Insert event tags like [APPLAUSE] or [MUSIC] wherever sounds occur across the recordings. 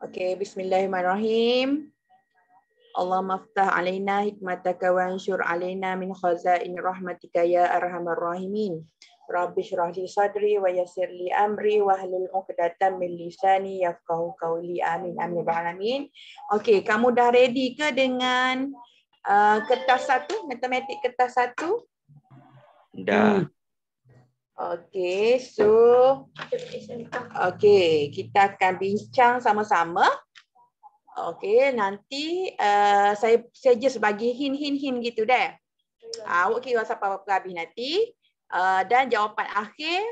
Okay, bismillahirrahmanirrahim. Allah maftah alaina hikmataka wa ansur alaina min khazain rahmatika ya arhamar rahimin. Rabbi syrah li sadri wa yasir li amri wa halil uqdatan min lisani yafqahu qawli amin amin ya ba'alamin. Okay, kamu dah ready ke dengan uh, kertas satu, matematik kertas satu? Dah. Hmm. Okey, so okey, kita akan bincang sama-sama. Okey, nanti uh, saya saya just bagi hin hin hin gitu deh. Ah, awak kira siapa pelabih nanti uh, dan jawapan akhir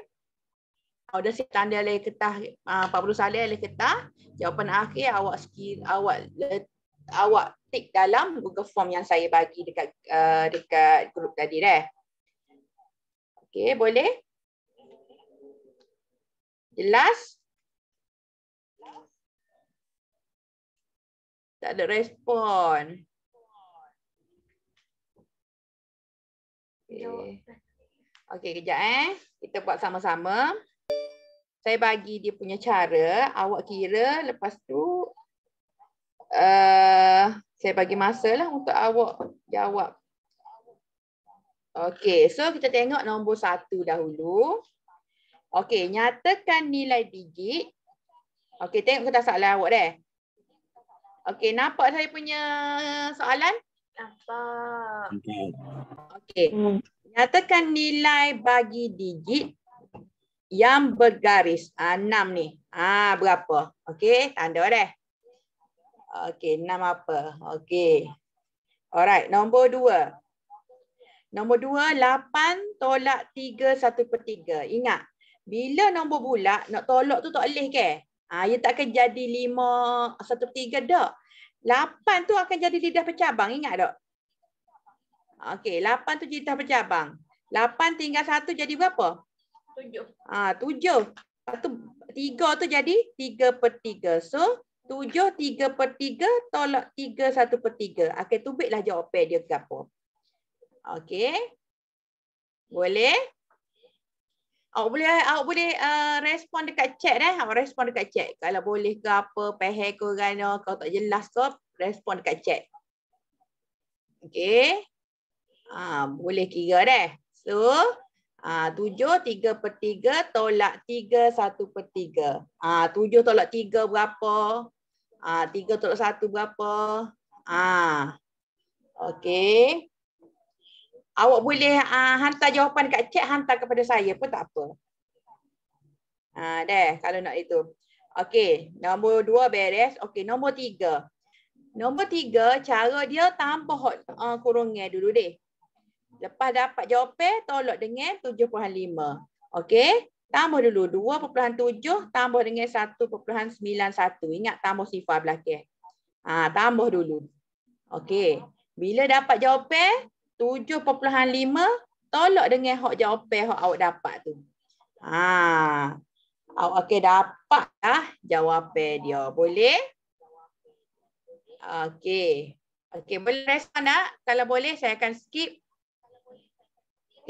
awak oh, dah siap tanda oleh kertas ah, Pak uh, Salih oleh kertas. Jawapan akhir awak skill awak awak tik dalam Google Form yang saya bagi dekat uh, dekat grup tadi deh. Okay, boleh? Jelas? Tak ada respon. Okey. Okey, kejap eh. Kita buat sama-sama. Saya bagi dia punya cara. Awak kira lepas tu uh, saya bagi masa lah untuk awak jawab. Okey, so kita tengok nombor satu dahulu. Okey. Okey, nyatakan nilai digit. Okey, tengok kertas soalan awak dah. Okey, nampak saya punya soalan? Nampak. Okey. Hmm. Nyatakan nilai bagi digit yang bergaris. Ah, 6 ni. Ah, berapa? Okey, tanda dah. Okey, 6 apa? Okey. Alright, nombor 2. Nombor 2, 8 tolak 3 1 per 3. Ingat, bila nombor bulat nak tolak tu tak boleh ke? Ha, ia tak akan jadi lima satu per 3 dah. 8 tu akan jadi lidah pencabang. Ingat tak? Okey, lapan tu jadi lidah pencabang. Lapan tinggal satu jadi berapa? Tujuh. Ha, tujuh. Lepas tiga tu jadi tiga per 3. So, tujuh tiga per 3, tolak tiga satu per 3. Akan tubiklah jawapan dia ke apa. Okey. Boleh? Boleh. Awak boleh awak boleh uh, respon dekat chat eh. Awak respon dekat chat. Kalau boleh ke apa, pehe ke gano, oh, kau tak jelas ke, respon dekat chat. Okay. Ha, ah, boleh kira dah. So, ha, 7, 3 per 3, tolak 3, 1 per 3. Ha, 7 tolak 3 berapa? Ha, ah, 3 tolak 1 berapa? Ha. Ah, okay. Awak boleh uh, hantar jawapan dekat chat hantar kepada saya pun tak apa. Ah uh, deh kalau nak itu. Okey, nombor dua beres. Okey, nombor tiga. Nombor tiga, cara dia tambah uh, ah, kurungnya dulu deh. Lepas dapat jawapan, tolak dengan 7.5. Okey, tambah dulu. 2.7 tambah dengan 1.91. Ingat tambah sifar belakang. Ah, uh, tambah dulu. Okey, bila dapat jawapan, 7.5 tolak dengan hak jawapan hak awak dapat tu. Ha. Awak okay dapat dah jawapan dia. Boleh? Okey. Okey, boleh respon tak? Kalau boleh saya akan skip.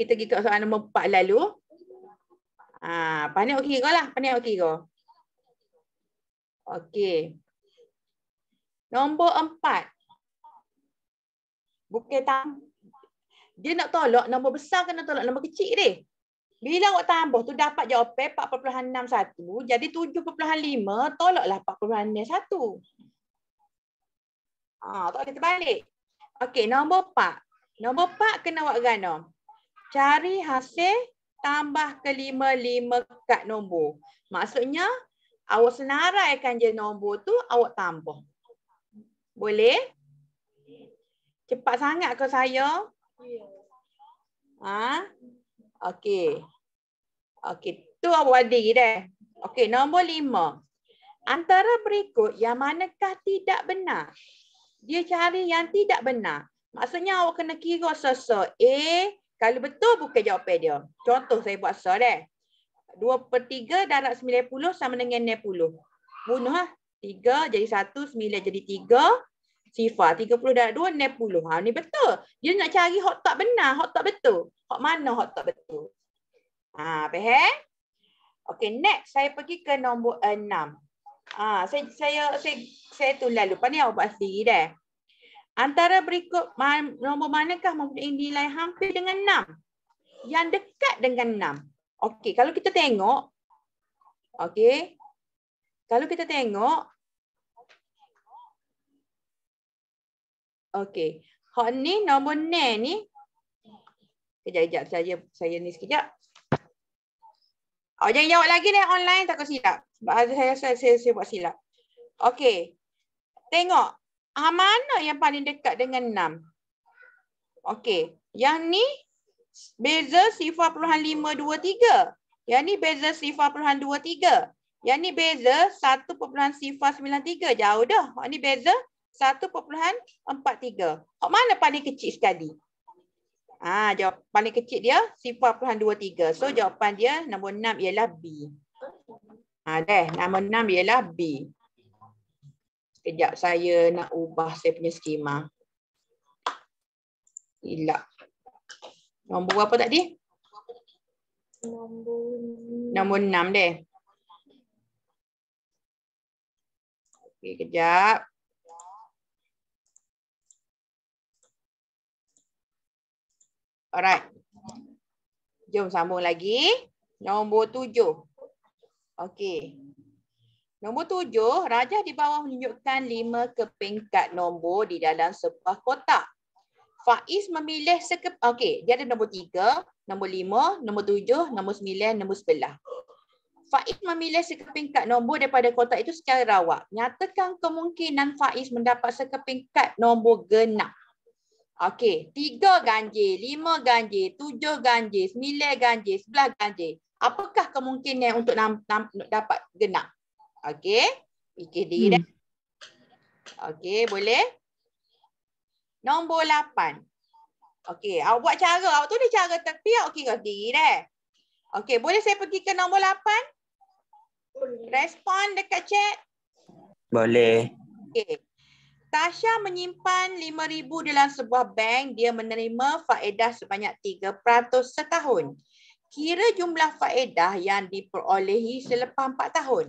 Kita pergi ke soalan nombor 4 lalu. Ha, panik okey kau lah, panik okey kau. Okey. Nombor 4. Bukit Tang dia nak tolak nombor besar kena nak tolak nombor kecil dia? Bila awak tambah tu dapat jawapan 4.61 jadi 7.5 tolaklah 4.61. Ah, ha, tak kita balik. Okey, nombor 4. Nombor 4 kena awak gano. Cari hasil tambah kelima lima kat nombor. Maksudnya awak senaraikan je nombor tu awak tambah. Boleh? Cepat sangat ke saya? Ya. Ha? okay, okay. tu awal diri dah. Okay, nombor lima. Antara berikut yang manakah tidak benar? Dia cari yang tidak benar. Maksudnya awak kena kira sesa. A, kalau betul bukan jawapan dia. Contoh saya buat sesa dah. 2 per 3 darat 90 sama dengan 90. Bunuh lah. 3 jadi 1, 9 jadi 3. FIFA 30 darat 2 net 10. Ha ni betul. Dia nak cari hot tak benar, hot tak betul. Hot mana hot tak betul? Ha faham? Okay, next saya pergi ke nombor 6. Ha saya saya saya, saya tulah lupa ni apa pasti dah. Antara berikut nombor manakah mempunyai nilai hampir dengan 6? Yang dekat dengan 6. Okay, kalau kita tengok okay, Kalau kita tengok Okey. hot ni nombor 9 ni. Kejap-kejap saya saya ni sekejap. Oh, jangan jawab lagi ni online takut silap. Sebab saya saya, saya, saya, saya buat silap. Okey. Tengok. Ah, mana yang paling dekat dengan 6? Okey. Yang ni beza sifar puluhan 5, 2, 3. Yang ni beza sifar puluhan 2, 3. Yang ni beza 1 puluhan sifar 9, 3. Jauh dah. Yang ni beza 1.43. Oh, mana paling kecil sekali? Ah, jawab paling kecil dia 0.23. So jawapan dia nombor 6 ialah B. Ha deh, nombor 6 ialah B. Sekejap saya nak ubah saya punya skema. Ila. Nombor berapa tadi? Nombor nombor 6 deh. Okey, kejap. Alright. Jom sambung lagi. Nombor tujuh. Okay. Nombor tujuh, Raja di bawah menunjukkan lima keping kad nombor di dalam sebuah kotak. Faiz memilih sekep... Okay, dia ada nombor tiga, nombor lima, nombor tujuh, nombor sembilan, nombor sebelah. Faiz memilih sekeping kad nombor daripada kotak itu secara rawak. Nyatakan kemungkinan Faiz mendapat sekeping kad nombor genap. Okey, tiga ganjil, lima ganjil, tujuh ganjil, sembilan ganjil, sebelah ganjil. Apakah kemungkinan untuk nam, nam, dapat genap? Okey, fikir diri hmm. dah. Okey, boleh? Nombor lapan. Okey, awak buat cara. Awak tulis cara tepi, awak kira diri dah. Okey, boleh saya pergi ke nombor lapan? Respon dekat chat. Boleh. Okey. Tasha menyimpan RM5,000 dalam sebuah bank, dia menerima faedah sebanyak 3% setahun. Kira jumlah faedah yang diperolehi selepas 4 tahun.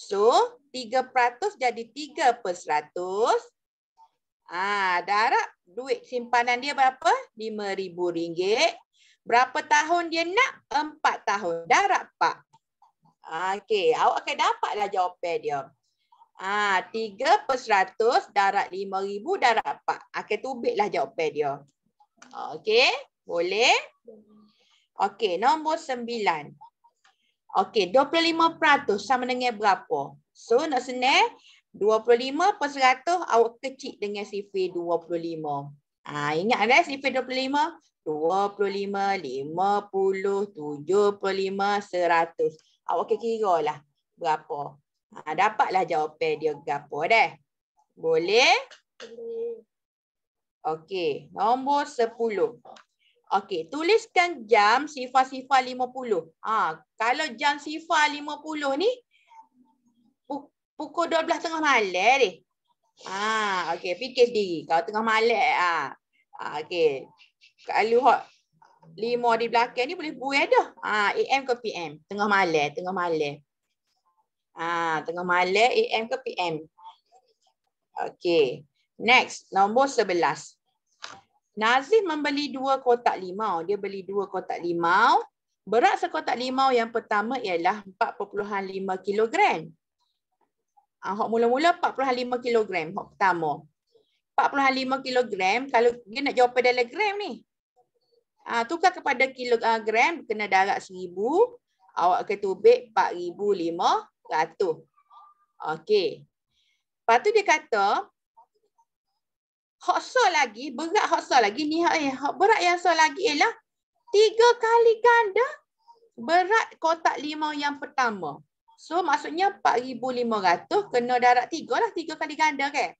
So, 3% jadi 3 per 100. Ah, darab duit simpanan dia berapa? RM5,000. Berapa tahun dia nak? 4 tahun. Darab 4. Ah, okey, awak akan dapatlah jawapan dia. Ah, tiga per seratus darat lima ribu darat empat. Akhir ah, tubik lah jawapan dia. Okey, boleh? Okey, nombor sembilan. Okey, dua puluh lima peratus sama dengan berapa? So, nak senar, dua puluh lima per seratus awak kecil dengan sifir dua puluh lima. Ah, ingat kan sifir dua puluh lima? Dua puluh lima, lima puluh, tujuh puluh lima, seratus. Awak kira-kira lah berapa. Ha, dapatlah jawapan dia gapo deh. Boleh? Boleh. Okey, nombor 10. Okey, tuliskan jam sifar-sifar 50. Ha, kalau jam sifar 50 ni pukul tengah malam deh. Ha, okey, fikir diri. Kalau tengah malam ha. ha okey. Kalau hot 5 di belakang ni boleh buih dah. Ha, AM ke PM? Tengah malam, tengah malam. Ha, tengah malam AM ke PM? Okey. Next, nombor sebelas Nazif membeli dua kotak limau. Dia beli dua kotak limau. Berat sekotak limau yang pertama ialah 4.5 kilogram Ahok ah, mula-mula 4.5 kilogram Ahok pertama. 4.5 kilogram kalau dia nak jawab dalam gram ni. Ah tukar kepada kilogram ah, kena darat 1000, awak ketubik 4500. Jatuh. Okey. Lepas tu dia kata, hak so lagi, berat hak so lagi, ni hak, eh, hak berat yang so lagi ialah tiga kali ganda berat kotak lima yang pertama. So maksudnya 4,500 kena darat tiga lah, tiga kali ganda kan?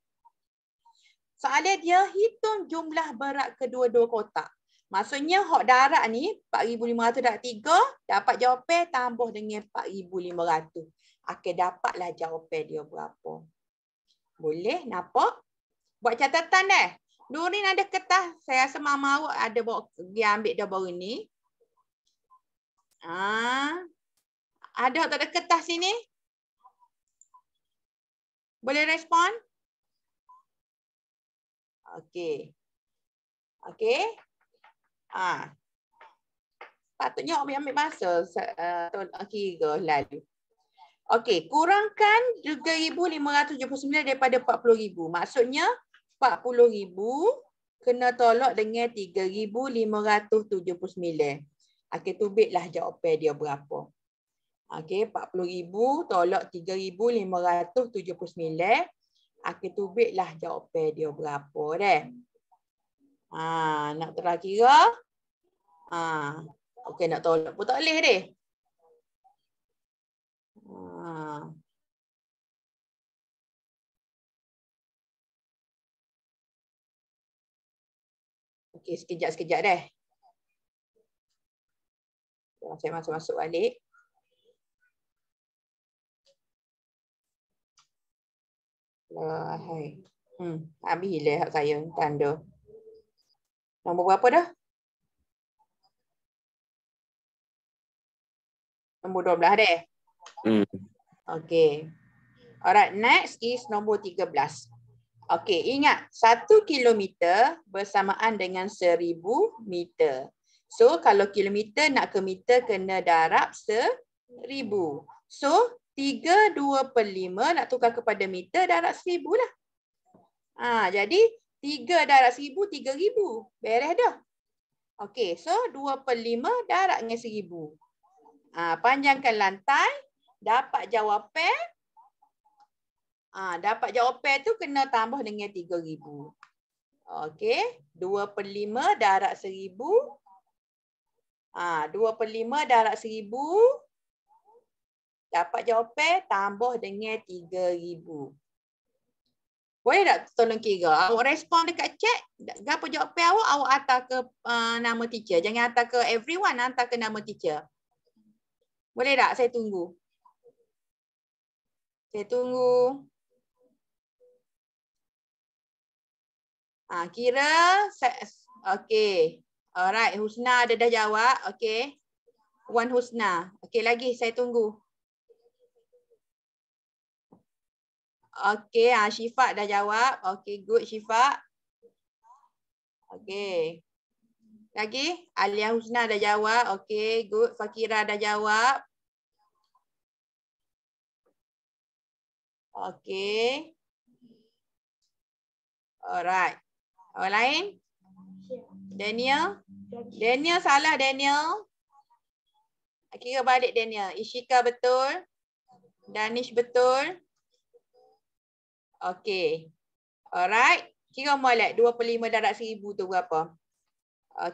Soalnya dia hitung jumlah berat kedua-dua kotak. Maksudnya hak darat ni 4,500 darat tiga dapat jawapan tambah dengan 4,500 akan dapatlah jawapan dia berapa. Boleh, nampak? Buat catatan dah. Eh? Nurin ada kertas. Saya rasa mama awak ada bawa, pergi ambil dah baru ni. Ah. Ada tak ada kertas sini? Boleh respon? Okey. Okey. Ah. Patutnya awak ambil masa uh, tahun ah, kira lalu. Okey, kurangkan 3579 daripada 40000. Maksudnya 40000 kena tolak dengan 3579. Okey, tubitlah jawapan dia berapa. Okey, 40000 tolak 3579. Okey, tubitlah jawapan dia berapa deh. Ah, nak terakhir kira? Ah, okey nak tolak pun tak boleh deh. Okey, sekejap-sekejap dah. Saya masuk-masuk balik. Oh, hai. Hmm, habis hilang hak saya tanda. Nombor berapa dah? Nombor 12 dah. Eh? Hmm. Okey. Alright, next is nombor 13. Okey, ingat. Satu kilometer bersamaan dengan seribu meter. So, kalau kilometer nak ke meter, kena darab seribu. So, tiga dua per lima nak tukar kepada meter, darab seribu lah. Ha, jadi, tiga darab seribu, tiga ribu. Beres dah. Okey, so dua per lima darab dengan seribu. Ha, panjangkan lantai, dapat jawapan Ha, dapat jawapan tu kena tambah dengan 3,000. Okey. 2 per 5 darab 1,000. Ha, 2 per 5 darab 1,000. Dapat jawapan tambah dengan 3,000. Boleh tak tolong kira? Awak respon dekat chat. Apa jawapan awak? Awak hantar ke uh, nama teacher. Jangan hantar ke everyone. Hantar ke nama teacher. Boleh tak? Saya tunggu. Saya tunggu. Ah kira, okay. Alright, Husna ada dah jawab. Okay. Wan Husna. Okay, lagi saya tunggu. Okay, Ah ha, Syifat dah jawab. Okay, good Syifat. Okay. Lagi, Alia Husna dah jawab. Okay, good. Fakira dah jawab. Okay. Alright. Orang lain? Daniel? Daniel salah Daniel. Kira balik Daniel. Ishika betul. Danish betul. Okay. Alright. Kira molek 25 darat seribu tu berapa.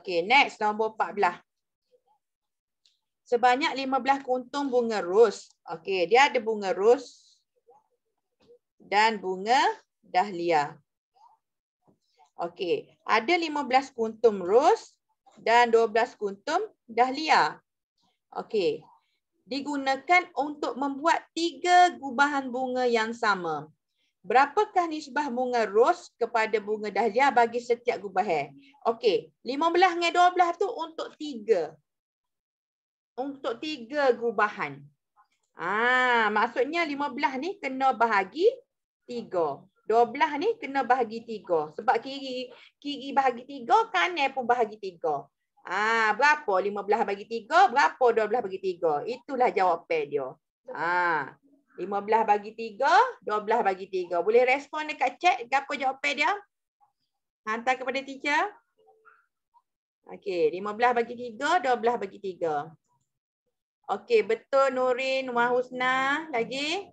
Okay. Next nombor 14. Sebanyak 15 kuntung bunga ros. Okay. Dia ada bunga ros. Dan bunga dahlia. Okey, ada 15 kuntum rose dan 12 kuntum dahlia. Okey. Digunakan untuk membuat tiga gubahan bunga yang sama. Berapakah nisbah bunga rose kepada bunga dahlia bagi setiap gubahan? Okey, 15 dengan 12 tu untuk tiga. Untuk tiga gubahan. Ah, maksudnya 15 ni kena bahagi tiga. 12 ni kena bahagi 3. Sebab kiri kiri bahagi 3, kanan pun bahagi 3. Ah berapa 15 bagi 3, berapa 12 bagi 3? Itulah jawapan dia. Ah 15 bagi 3, 12 bagi 3. Boleh respon dekat chat apa jawapan dia? Hantar kepada teacher. Okey, 15 bagi 3, 12 bagi 3. Okey, betul Nurin, Wahusna, Lagi?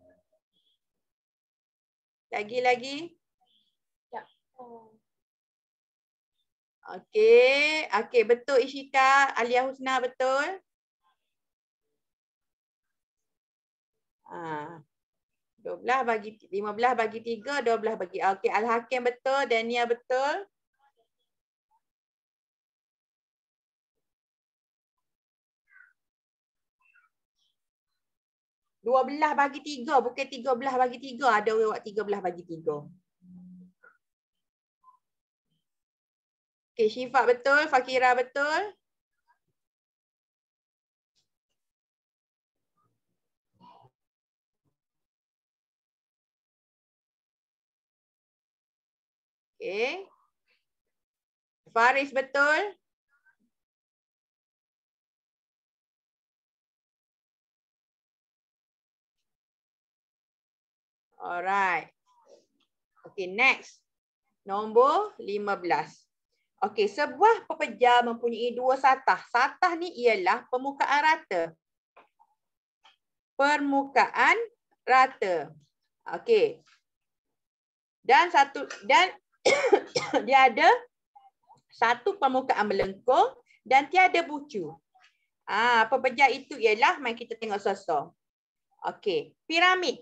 Lagi-lagi? Oh. Okey, okey betul Ishika, Alia Husna betul. Ah. Ha. 12 bagi 15 bagi 3, 12 bagi. Okey, Al Hakim betul, Dania betul. 12 bagi 3 bukan 13 bagi 3 ada orang buat 13 bagi 3 okey Syifat betul Fakira betul okey Faris betul Alright. Okay, next. Nombor 15. Okay, sebuah pepejal mempunyai dua satah. Satah ni ialah permukaan rata. Permukaan rata. Okay. Dan satu dan [COUGHS] dia ada satu permukaan melengkung dan tiada bucu. Ah, pepejal itu ialah mai kita tengok sosok. Okey, piramid.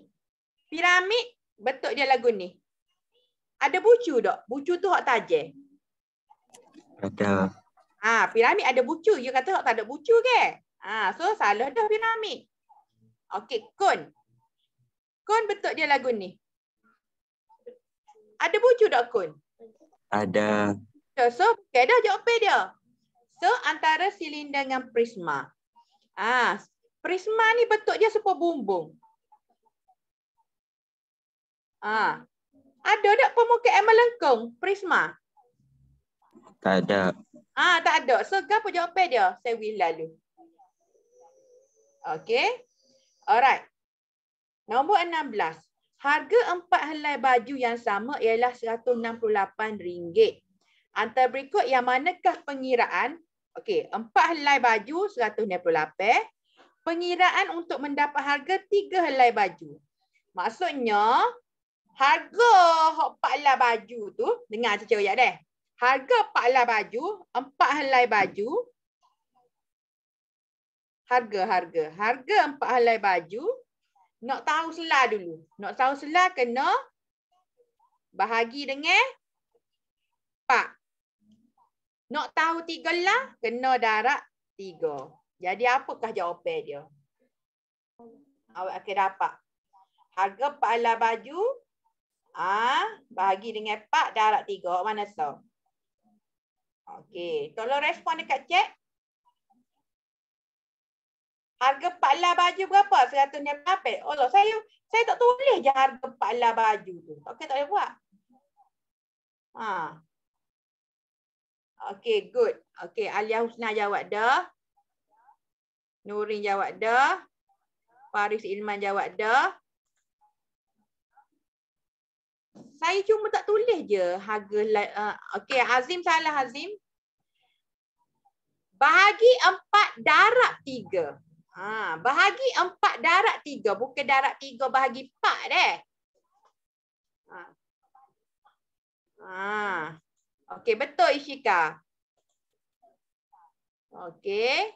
Piramid, betul dia lagu ni. Ada bucu dok. Bucu tu hak taje. Ada. Ha, piramid ada bucu. You kata hak tak ada bucu ke? Ha, so salah dah piramid. Okey, kon. Kon betul dia lagu ni. Ada bucu dok kon? Ada. So, so okay dah jawapan dia. So, antara silinder dengan prisma. Ah, ha, prisma ni betul dia serupa bumbung. Ah. Ada tak pemukim melengkung Prisma? Tak ada. Ah, tak ada. So, apa jawapan dia? Saya will lalu. Okay. Alright. Nombor 16. Harga empat helai baju yang sama ialah RM168. Antara berikut yang manakah pengiraan? Okay, empat helai baju RM168. Pengiraan untuk mendapat harga tiga helai baju. Maksudnya, harga hok pak helai baju tu dengar cik cik deh. Harga pak helai baju, empat helai baju harga harga harga empat helai baju nak tahu selah dulu. Nak tahu selah kena bahagi dengan pak Nak tahu tiga lah, kena darat tiga. Jadi apakah jawapan dia? Awak akan dapat. Harga empat helai baju Ah, bagi dengan Pak darab 3. Mana tu? Okey. Tolong respon dekat chat. Harga 4 lah baju berapa? Oh Allah, saya saya tak tulis je harga 4 lah baju tu. Okey, tak boleh buat. Ha. Okey, good. Okey, Alia Husna jawab dah. Nurin jawab dah. Faris Ilman jawab dah. saya cuma tak tulis je harga uh, okey Azim salah Azim bahagi 4 darab 3 ha bahagi 4 darab 3 bukan darab 3 bahagi 4 deh ha ha okey betul Ishika Okay,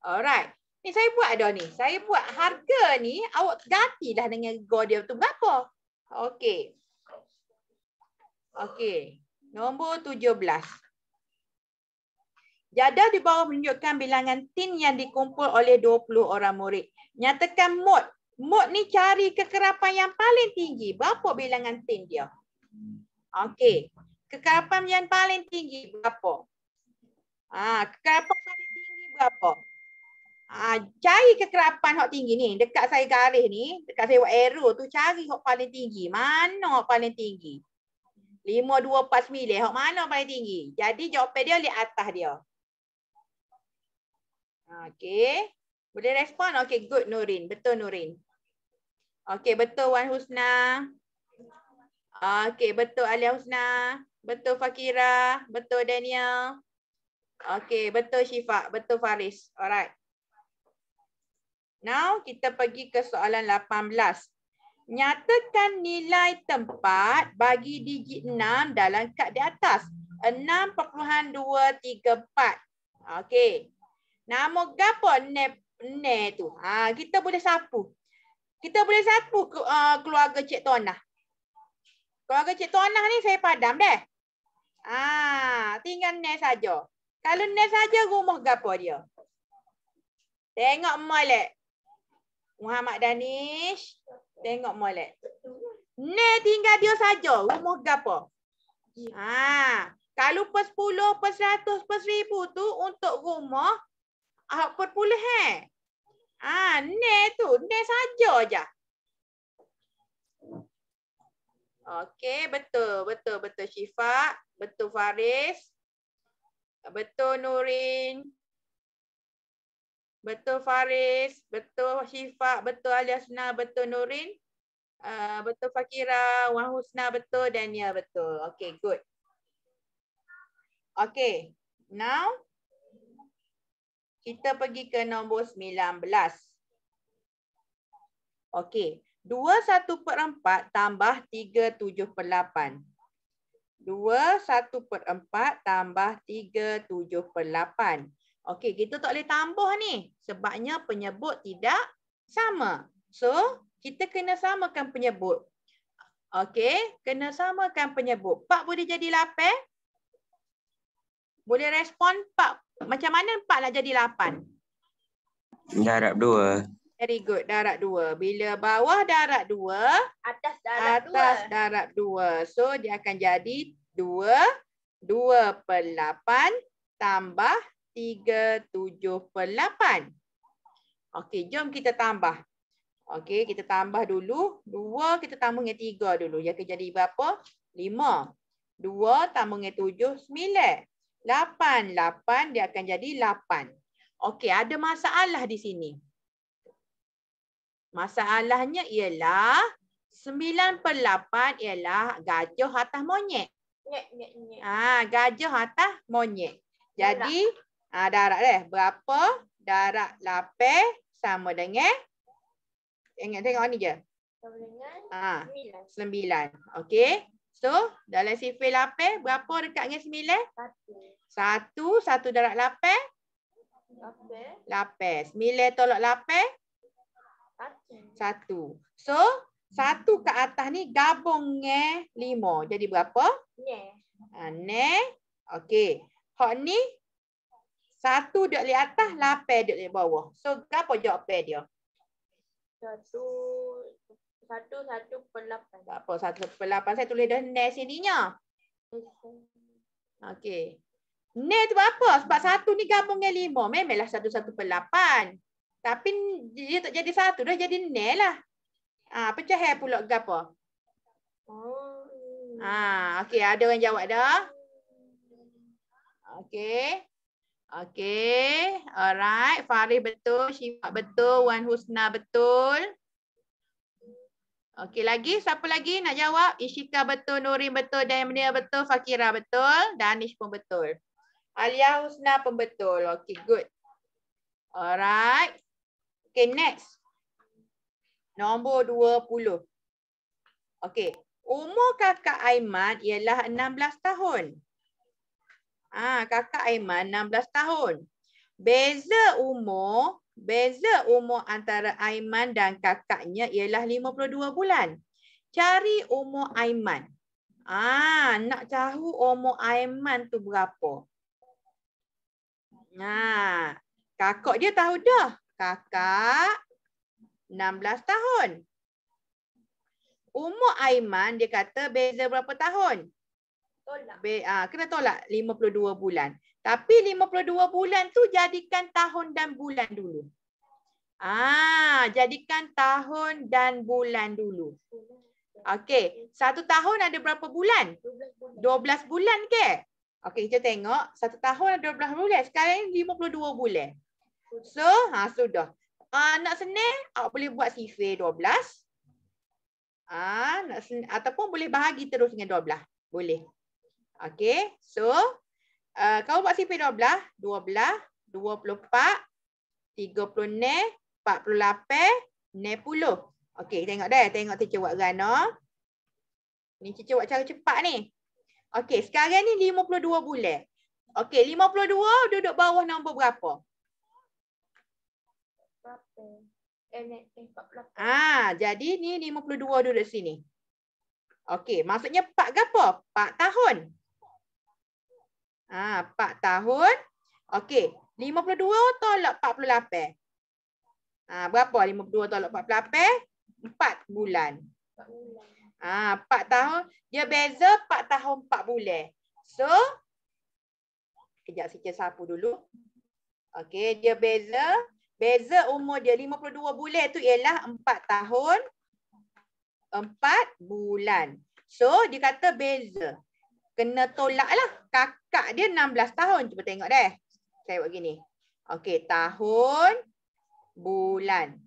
alright ni saya buat dah ni saya buat harga ni awak gantilah dengan go dia tu berapa okey Okey. Nombor tujuh belas. Jadah di bawah menunjukkan bilangan tin yang dikumpul oleh dua puluh orang murid. Nyatakan mod. Mod ni cari kekerapan yang paling tinggi. Berapa bilangan tin dia? Okey. Kekerapan yang paling tinggi berapa? Ha, kekerapan paling tinggi berapa? Ha, cari kekerapan yang tinggi ni. Dekat saya garis ni. Dekat saya buat arrow tu. Cari yang paling tinggi. Mana yang paling tinggi? 5, 2, 4, 9. Hak mana paling tinggi? Jadi jawapan dia di atas dia. Okay. Boleh respon? Okay, good Nurin. Betul Nurin. Okay, betul Wan Husna. Okay, betul Alia Husna. Betul Fakira. Betul Daniel. Okay, betul Syifa. Betul Faris. Alright. Now, kita pergi ke soalan 18. Nyatakan nilai tempat bagi digit 6 dalam kad di atas. 6.234. Okey. Nama gapo ne ne tu? Ha, kita boleh sapu. Kita boleh sapu ke, uh, keluarga Cik Tonah. Keluarga Cik Tonah ni saya padam deh. Ah, tinggal ne saja. Kalau ne saja rumah gapo dia? Tengok molek. Muhammad Danish. Tengok molek. Ne tinggal dia saja. Rumah gapo? Ha, kalau per 10, per 100, per 1000 tu untuk rumah ah per puluh eh. Ha, ne tu, ne saja aja. Okey, betul, betul, betul Syifa, betul Faris. Betul Nurin betul Faris, betul Syifa, betul Aliasna, betul Nurin, uh, betul Fakira, Wan Husna, betul Daniel, betul. Okay, good. Okay, now kita pergi ke nombor 19. Okay, 2 1 per 4 tambah 3 7 per 8. 2 1 per 4 tambah 3 7 per 8. Okey, kita tak boleh tambah ni. Sebabnya penyebut tidak sama. So, kita kena samakan penyebut. Okey, kena samakan penyebut. Pak boleh jadi lapan? Boleh respon Pak. Macam mana Pak nak jadi lapan? Darab dua. Very good, darab dua. Bila bawah darab dua, atas darab, atas darab dua. So, dia akan jadi dua, dua per lapan tambah tiga, tujuh, per lapan. Okey, jom kita tambah. Okey, kita tambah dulu. Dua kita tambah dengan tiga dulu. Yang akan jadi berapa? Lima. Dua tambah dengan tujuh, sembilan. Lapan. Lapan dia akan jadi lapan. Okey, ada masalah di sini. Masalahnya ialah sembilan per lapan ialah gajah atas monyet. Nyek, Ah, gajah atas monyet. Jadi... Ha, ah, darab dia. Eh, berapa darab lapis sama dengan? Ingat tengok ni je. Sama dengan ha, 9. 9. Okay. So dalam sifir lapis berapa dekat dengan 9? 1. 1 darab lapis? Lapis. 9 tolak lapis? 1. So 1 ke atas ni gabung dengan 5. Jadi berapa? 9. Ha, Okay. Hak ni satu duduk di atas, lapar duduk di bawah. So, apa jawapan dia? Satu... Satu, satu per lapan. Tak apa, satu per lapan. Saya tulis dah sini nya. Okey. Nil tu apa? Sebab satu ni gabung dengan lima. Memanglah satu, satu per lapan. Tapi dia tak jadi satu, dah jadi nil lah. Ah, pecah hair pulak ke apa? Oh. Ah, Okey, ada orang jawab dah. Okey. Okay. Alright. Farid betul. Syifat betul. Wan Husna betul. Okay. Lagi? Siapa lagi nak jawab? Ishika betul. Nurin betul. Daimnia betul. Fakira betul. Danish pun betul. Alia Husna pun betul. Okay. Good. Alright. Okay. Next. Nombor 20. Okay. Umur kakak Aiman ialah 16 tahun. Ah, kakak Aiman 16 tahun. Beza umur, beza umur antara Aiman dan kakaknya ialah 52 bulan. Cari umur Aiman. Ah, nak tahu umur Aiman tu berapa? Nah, ha, kakak dia tahu dah. Kakak 16 tahun. Umur Aiman dia kata beza berapa tahun? tolak. Ah, kena tolak 52 bulan. Tapi 52 bulan tu jadikan tahun dan bulan dulu. Ah, jadikan tahun dan bulan dulu. Okey, satu tahun ada berapa bulan? 12 bulan ke? Okey, kita tengok. Satu tahun ada 12 bulan. Sekarang 52 bulan. So, ha, sudah. Uh, nak senil, awak boleh buat sifir 12. Ah, uh, nak senil, ataupun boleh bahagi terus dengan 12. Boleh. Okay, so uh, kau buat simpan 12, 12, 24, 36, 48, 60. Okay, tengok dah. Tengok teacher buat rana. Ni teacher buat cara cepat ni. Okay, sekarang ni 52 bulan. Okay, 52 duduk bawah nombor berapa? Eh, eh, ah, jadi ni 52 duduk sini. Okey, maksudnya 4 gapo? 4 tahun. Ha, 4 tahun. Okey. 52 tolak 48. Ha, berapa 52 tolak 48? 4 bulan. 4 bulan. Ha, 4 tahun. Dia beza 4 tahun 4 bulan. So, kejap sikit sapu dulu. Okey, dia beza. Beza umur dia 52 bulan tu ialah 4 tahun 4 bulan. So, dia kata beza kena tolak lah. Kakak dia 16 tahun. Cuba tengok deh. Saya buat gini. Okey, tahun, bulan.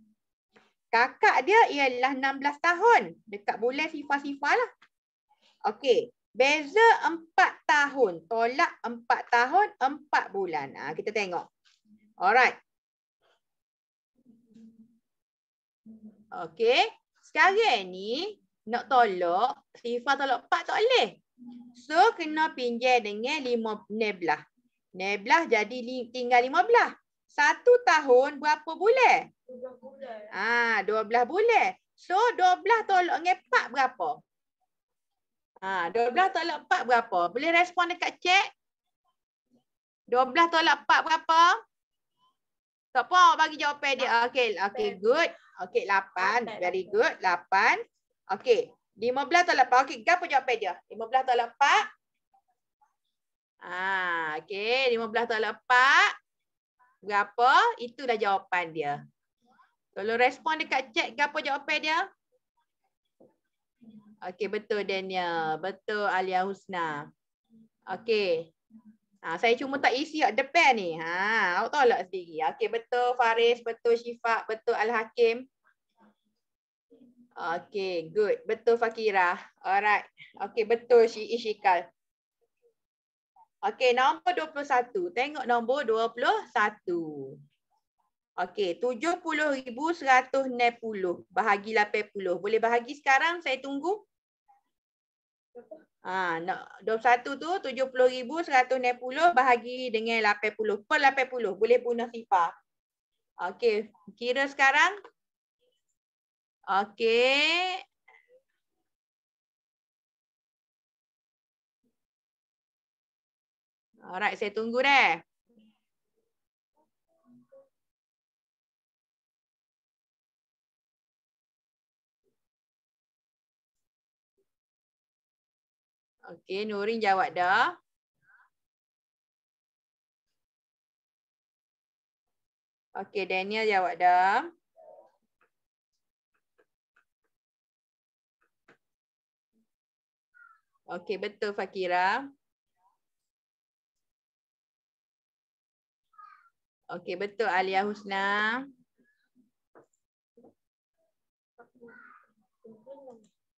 Kakak dia ialah 16 tahun. Dekat bulan sifar-sifar lah. Okey, beza 4 tahun. Tolak 4 tahun, 4 bulan. Ha, kita tengok. Alright. Okey, sekarang ni nak tolak, sifar tolak 4 tak boleh. So kena pinjam dengan lima neblah. Neblah jadi tinggal lima belah. Satu tahun berapa bulan? Dua belah ha, Ah, Dua belah bulan. So dua belah tolak dengan empat berapa? Ha, dua belah tolak empat berapa? Boleh respon dekat cek. Dua belah tolak empat berapa? Tak apa bagi jawapan dia. Okay, okay good. Okay, lapan. Very good. Lapan. Okay. 15 tolak 8. Okey, gapo jawapan dia? 15 tolak 8. Ah, okey, 15 tolak 8. itu dah jawapan dia. Tolong respon dekat chat gapo jawapan dia? Okey, betul Daniel. Betul Alia Husna. Okey. Ha, saya cuma tak isi kat depan ni. Ha, awak tolak sendiri. Okey, betul Faris, betul Syifa, betul Al Hakim. Okay, good. Betul Fakira. Alright. Okay, betul si Ishikal. Okay, nombor 21. Tengok nombor 21. Okay, 70,190 bahagi 80. Boleh bahagi sekarang? Saya tunggu. Ah, no. 21 tu 70,190 bahagi dengan 80. Per 80. Boleh guna sifar. Okay, kira sekarang. Okay, Alright, saya tunggu dah. Okay, Nurin jawab dah. Okay, Daniel jawab dah. Okey, betul Fakira. Okey, betul Alia Husna.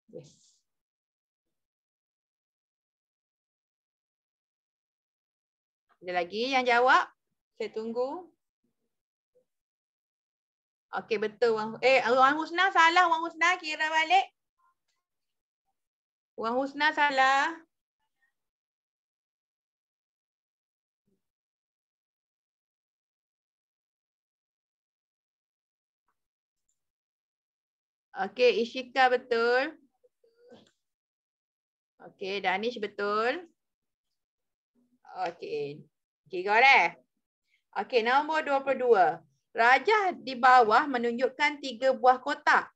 Yes. Ada lagi yang jawab? Saya tunggu. Okey, betul. Eh, Wang Husna salah. Wang Husna kira balik. Puan Husna salah. Okey, Ishika betul. Okey, Danish betul. Okey. Kira eh? Okey, nombor 22. Rajah di bawah menunjukkan tiga buah kotak.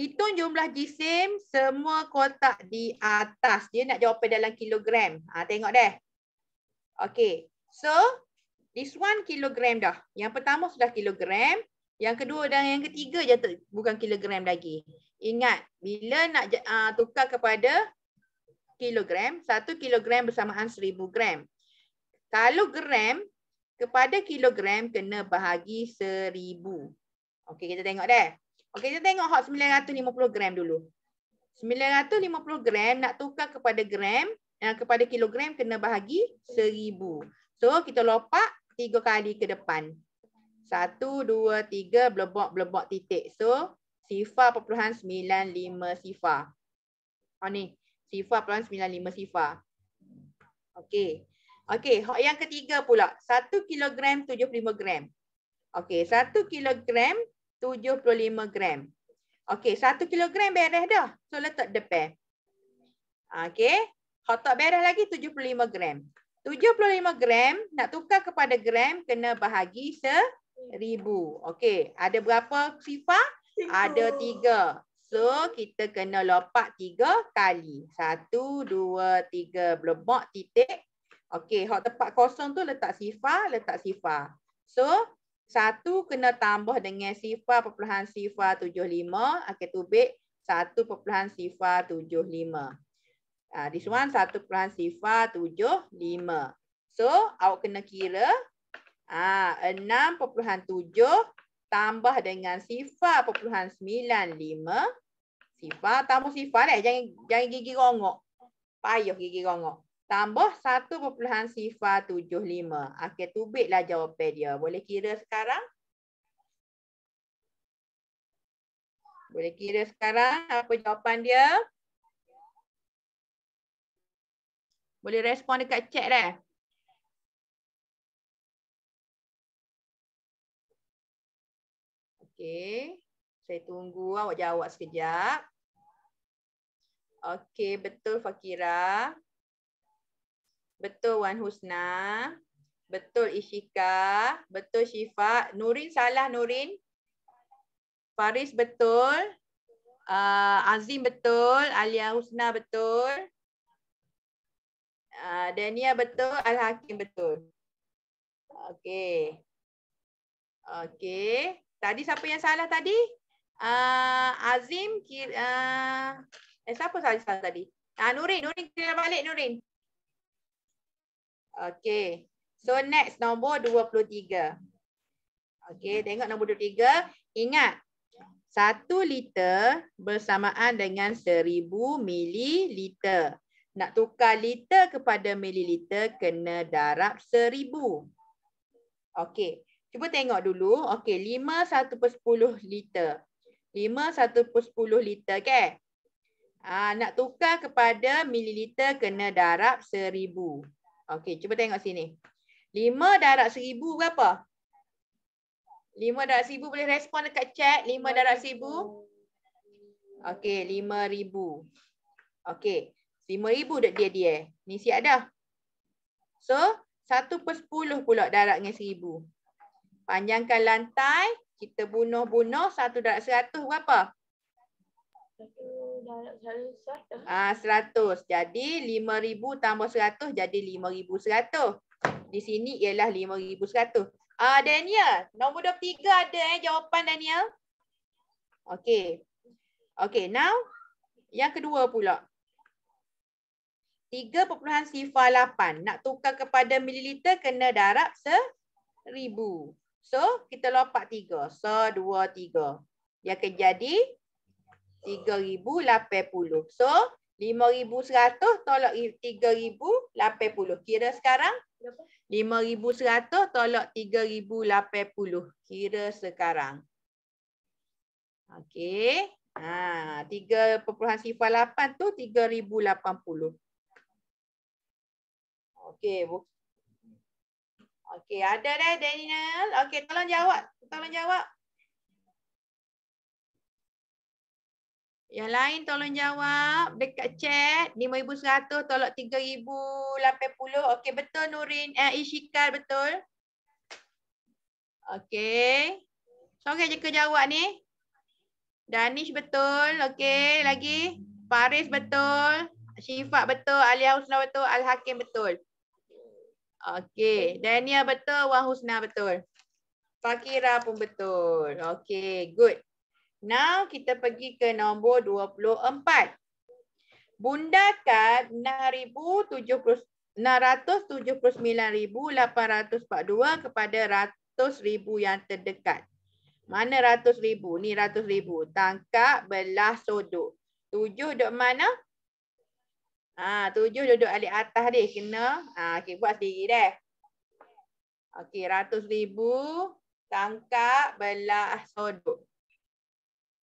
Hitung jumlah jisim semua kotak di atas. Dia nak jawab dalam kilogram. Ha, tengok deh. Okay. So, this one kilogram dah. Yang pertama sudah kilogram. Yang kedua dan yang ketiga je bukan kilogram lagi. Ingat, bila nak uh, tukar kepada kilogram, satu kilogram bersamaan seribu gram. Kalau gram, kepada kilogram kena bahagi seribu. Okay, kita tengok deh. Okey, kita tengok hot 950 gram dulu. 950 gram nak tukar kepada gram, yang eh, kepada kilogram kena bahagi seribu. So kita lopak tiga kali ke depan. Satu, dua, tiga, blebok-blebok titik. So sifar perpuluhan 95 sifar. Oh ni, sifar perpuluhan 95 sifar. Okey. Okey, hok yang ketiga pula. satu kilogram 75 gram. Okey, satu kilogram 75 gram. Okey, 1 kilogram beres dah. So letak depan. Okey. Hotok beres lagi 75 gram. 75 gram nak tukar kepada gram kena bahagi seribu. Okey, ada berapa sifar? Ada tiga. So kita kena lopak tiga kali. Satu, dua, tiga. blebok titik. Okey, hot tempat kosong tu letak sifar, letak sifar. So satu kena tambah dengan sifar perpuluhan sifar 75 akan tubik 1 perpuluhan sifar 75. Ah this one 1 perpuluhan sifar 75. So awak kena kira ah 6 perpuluhan 7 tambah dengan sifar perpuluhan 95 sifar tambah sifar eh jangan jangan gigi rongok. Payuh gigi rongok tambah 1.75. Akhir tubiklah jawapan dia. Boleh kira sekarang? Boleh kira sekarang apa jawapan dia? Boleh respon dekat chat dah. Eh? Okey, saya tunggu awak jawab sekejap. Okey, betul Fakira. Betul Wan Husna. Betul Ishika. Betul Syifa. Nurin salah Nurin. Faris betul. Uh, Azim betul. Alia Husna betul. Uh, Dania betul. Al-Hakim betul. Okay, okay. Tadi siapa yang salah tadi? Uh, Azim. Uh, eh, siapa salah, salah tadi? Uh, Nurin. Nurin kira balik. Nurin. Okay. So next nombor 23. Okay. Tengok nombor 23. Ingat. satu liter bersamaan dengan seribu mililiter. Nak tukar liter kepada mililiter kena darab seribu. Okay. Cuba tengok dulu. Okay. lima satu per sepuluh liter. Lima satu per sepuluh liter Okay. Ah, nak tukar kepada mililiter kena darab seribu. Okey, cuba tengok sini. 5 darab 1000 berapa? 5 darab 1000 boleh respon dekat chat. 5 darab 1000. Okey, 5000. Okey. 5000 dekat dia dia. Ni siap dah. So, 1 per 10 pula darab dengan 1000. Panjangkan lantai, kita bunuh-bunuh 1 darab 100 berapa? Ah, seratus Jadi lima ribu tambah seratus jadi lima ribu seratus Di sini ialah lima ribu seratus. Ah, Daniel, nombor tiga ada eh jawapan Daniel? Okay, okay now yang kedua pula. lapan nak tukar kepada mililiter kena darab seribu. So, kita lompat tiga, So, dua tiga. Dia akan jadi 3,080. So, 5,100 tolak 3,080. Kira sekarang? 5,100 tolak 3,080. Kira sekarang. Okey. Ha, 3.08 tu 3,080. Okey, Bu. Okey, ada dah Daniel. Okey, tolong jawab. Tolong jawab. Yang lain tolong jawab dekat chat 5100 tolak 3080. Okey betul Nurin eh Ishikal betul. Okey. Sorang je ke jawab ni? Danish betul. Okey lagi Paris betul. Syifat betul, Alia Husna betul, Al Hakim betul. Okey, Dania betul, Wah betul. Fakira pun betul. Okey, good. Now kita pergi ke nombor 24. Bunda kad 679,842 kepada 100,000 yang terdekat. Mana 100,000? Ni 100,000. Tangkap, belah, sodok. tujuh duduk mana? Ah tujuh duduk alik atas dia kena. Ah okey buat sendiri deh. Okey 100,000 tangkap, belah, sodok.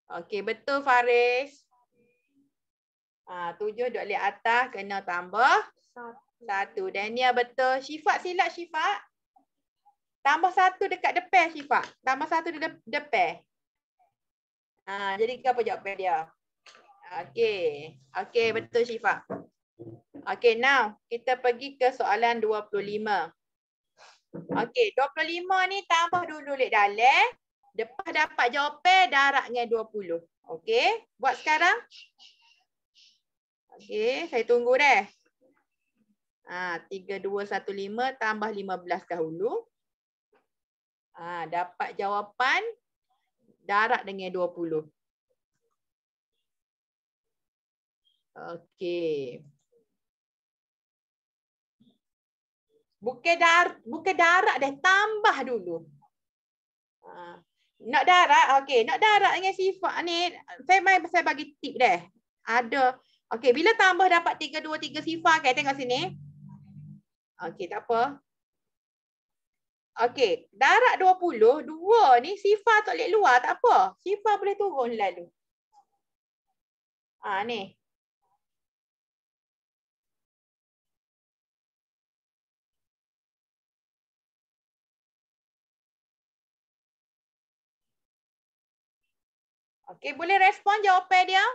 Okey, betul Faris. Ah, tujuh duduk di atas kena tambah satu. satu. Dania betul. Syifat silap Syifat. Tambah satu dekat depan Syifat. Tambah satu di depan. Ah, jadi apa jawapan dia? Okey. Okey, hmm. betul Syifat. Okey, now kita pergi ke soalan 25. Okey, 25 ni tambah dulu lek dalam. Lepas dapat jawapan, darabnya 20. Okey, buat sekarang. Okey, saya tunggu dah. Ha, 3, 2, 1, 5 tambah 15 dahulu. Ha, dapat jawapan darab dengan 20. Okey. Bukan darab, bukan darab dah tambah dulu. Ha nak darat okey nak darat dengan sifat ni saya main saya bagi tip deh ada okey bila tambah dapat 3 2 3 sifat kan tengok sini okey tak apa okey darat 20 2 ni sifat tak boleh luar tak apa sifat boleh turun lalu ah ni Okey, boleh respon jawapan dia?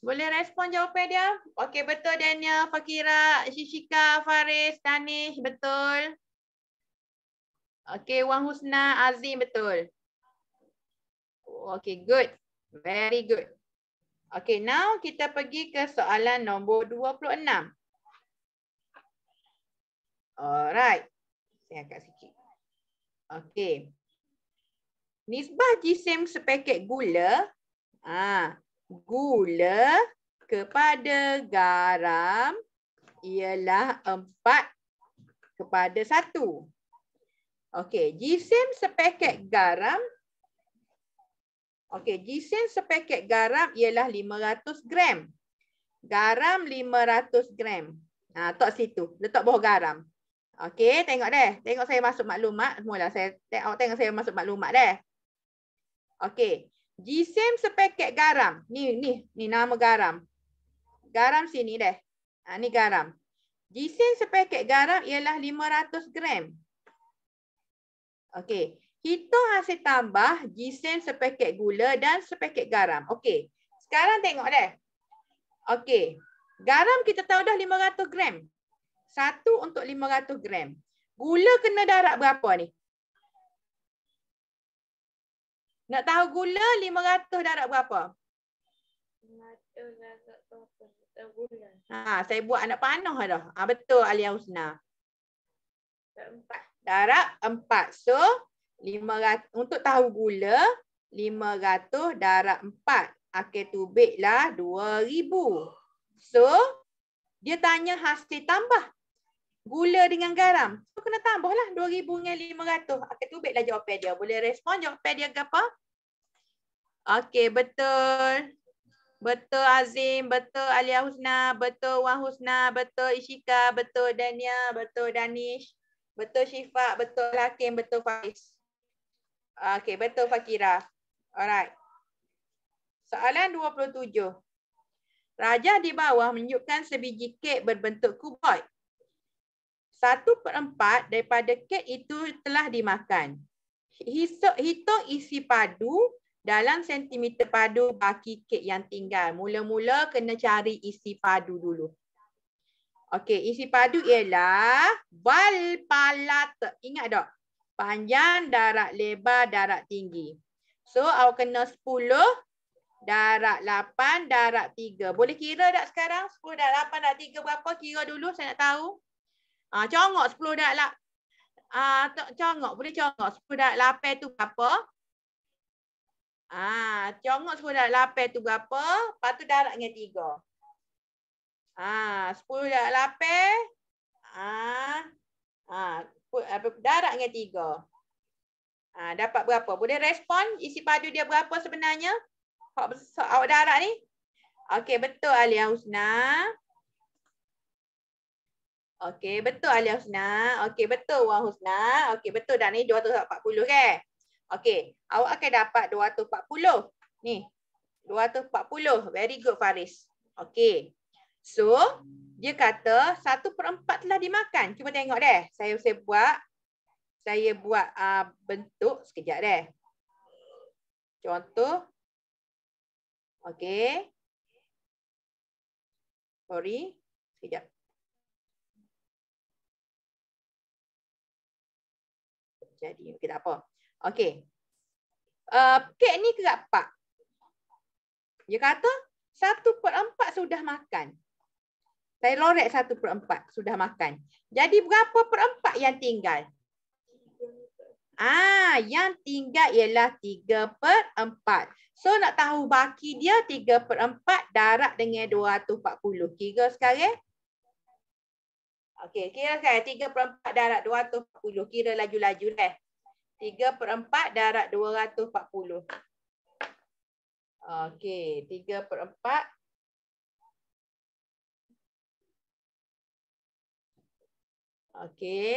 Boleh respon jawapan dia? Okey, betul Daniel, Fakira, Shishika, Faris, Danish, betul. Okey, Wang Husna, Azim, betul. Okey, good. Very good. Okey, now kita pergi ke soalan nombor 26. Alright. Saya angkat sikit. Okey nisbah jisim sepaket gula ah gula kepada garam ialah 4 kepada 1 okey jisim sepaket garam okey jisim sepaket garam ialah 500 gram garam 500 gram ah tok situ letak bawah garam Okey, tengok deh. Tengok saya masuk maklumat. Semualah saya tengok, tengok saya masuk maklumat deh. Okey. gisem sepeket garam. Ni ni ni nama garam. Garam sini deh. Ha, ni garam. Gisem sepeket garam ialah 500 gram. Okey. kita hasil tambah gisem sepeket gula dan sepeket garam. Okey. Sekarang tengok deh. Okey. Garam kita tahu dah 500 gram. Satu untuk 500 gram. Gula kena darab berapa ni? Nak tahu gula 500 darab berapa? 500 darab berapa? Ha, saya buat anak panah dah. Ha, betul Alia Husna. Darab 4. So, 500, untuk tahu gula, 500 darab 4. Akhir tubik lah 2,000. So, dia tanya hasil tambah gula dengan garam. So, kena tambah tambahlah 2500. Aku tubik lah jawapan dia. Boleh respon jawapan dia ke apa? Okey, betul. Betul Azim, betul Alia Husna, betul Wan Husna, betul Ishika, betul Dania, betul Danish, betul Syifa, betul Hakim, betul Faiz. Okey, betul Fakira. Alright. Soalan 27. Raja di bawah menunjukkan sebiji kek berbentuk kuboid satu per empat daripada kek itu telah dimakan. Hitung isi padu dalam sentimeter padu baki kek yang tinggal. Mula-mula kena cari isi padu dulu. Okey, isi padu ialah bal palat. Ingat tak? Panjang, darat lebar, darat tinggi. So, awak kena 10, darat 8, darat 3. Boleh kira tak sekarang? 10, darat 8, darat 3 berapa? Kira dulu, saya nak tahu. Ha, congok 10 darat lah. Ha, congok boleh congok 10 darat Pe tu berapa. Ha, congok 10 darat Pe tu berapa. Lepas tu darat dengan 3. Ha, 10 darat lapar. Ha, ha, darat dengan 3. Ha, dapat berapa. Boleh respon isi padu dia berapa sebenarnya. Awak darat ni. Okey betul Alia Husna. Okey, betul Alia Husna. Okey, betul Wan Husna. Okey, betul dah ni 240 kan? Okey, awak akan dapat 240. Ni, 240. Very good Faris. Okey. So, dia kata 1 per 4 telah dimakan. Cuba tengok deh. Saya saya buat. Saya buat uh, bentuk sekejap deh. Contoh. Okey. Sorry. Sekejap. jadi. Okey tak apa. Okey. Uh, kek ni kerap pak. Dia kata 1/4 sudah makan. Saya lorek 1/4 sudah makan. Jadi berapa per empat yang tinggal? Ah, yang tinggal ialah 3/4. So nak tahu baki dia 3/4 darab dengan 240. Kira sekarang Okey, kira kan 3 per 4 darat 240. Kira laju-laju dah. 3 per 4 darat 240. Okey, 3 per 4. Okey.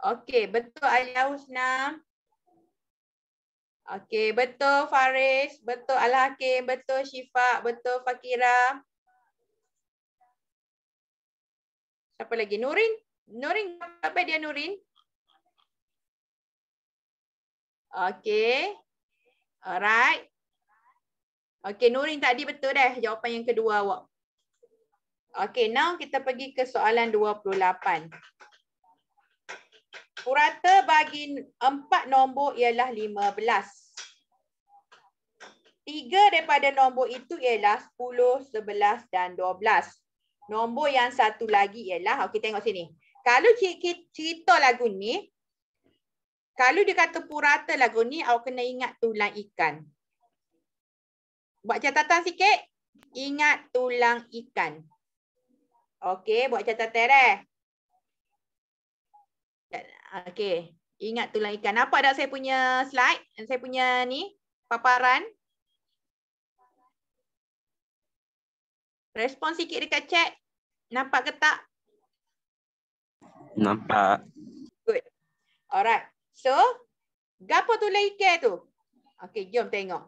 Okey, betul Ali Husna. Okey, betul Faris, betul Al-Hakim, betul Syifa, betul Fakira. Siapa lagi? Nurin? Nurin, apa dia Nurin? Okey. Alright. Okey, Nurin tadi betul dah jawapan yang kedua awak. Okey, now kita pergi ke soalan 28. Purata bagi empat nombor ialah lima belas Tiga daripada nombor itu ialah 10, 11 dan 12. Nombor yang satu lagi ialah, okay tengok sini. Kalau cerita lagu ni, kalau dia kata purata lagu ni, awak kena ingat tulang ikan. Buat catatan sikit. Ingat tulang ikan. Okey, buat catatan dah. Okey, ingat tulang ikan. Apa ada saya punya slide? Saya punya ni, paparan. Respon sikit dekat chat. Nampak ke tak? Nampak. Good. Alright. So, gapo tulis ikan tu? Okay, jom tengok.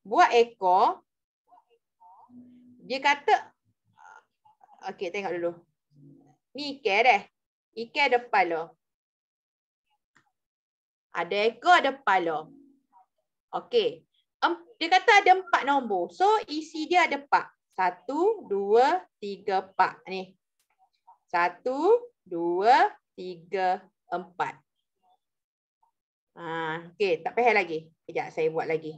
Buat ekor. Dia kata... Okay, tengok dulu. Ni ikan dah. Ikan ada palo. Ada ekor, ada palo. Okay. Dia kata ada empat nombor. So, isi dia ada empat. Satu, dua, tiga, empat. Ni. Satu, dua, tiga, empat. Ha, Okey, tak payah lagi. Sekejap, saya buat lagi.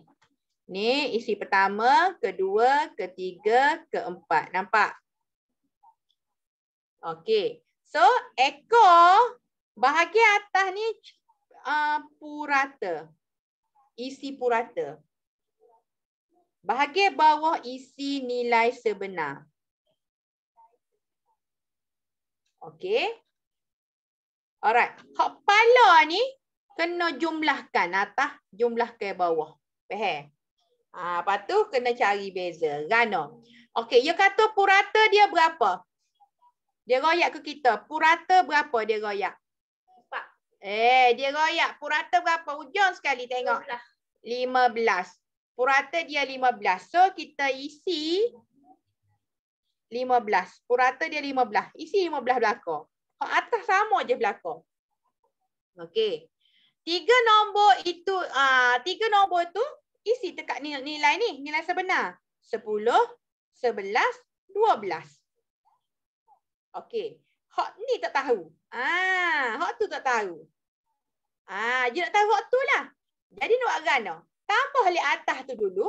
Ni isi pertama, kedua, ketiga, keempat. Nampak? okay So, ekor bahagian atas ni uh, purata. Isi purata. Bahagian bawah isi nilai sebenar. Okay. Alright. Hak pala ni kena jumlahkan atas ke bawah. Faham? Ha, lepas tu kena cari beza. Rana. Okay. Dia kata purata dia berapa? Dia royak ke kita. Purata berapa dia royak? Empat. Eh dia royak. Purata berapa? Ujung sekali tengok. Lima belas. Purata dia 15. So kita isi 15. Purata dia 15. Isi 15 belakang. Kat atas sama je belakang. Okey. Tiga nombor itu ah uh, tiga nombor tu isi dekat nil nilai ni, nilai sebenar. 10, 11, 12. Okey. Hak ni tak tahu. Ah, hak tu tak tahu. Ah, dia nak tahu hak tu lah. Jadi nak agak tambah lagi atas tu dulu.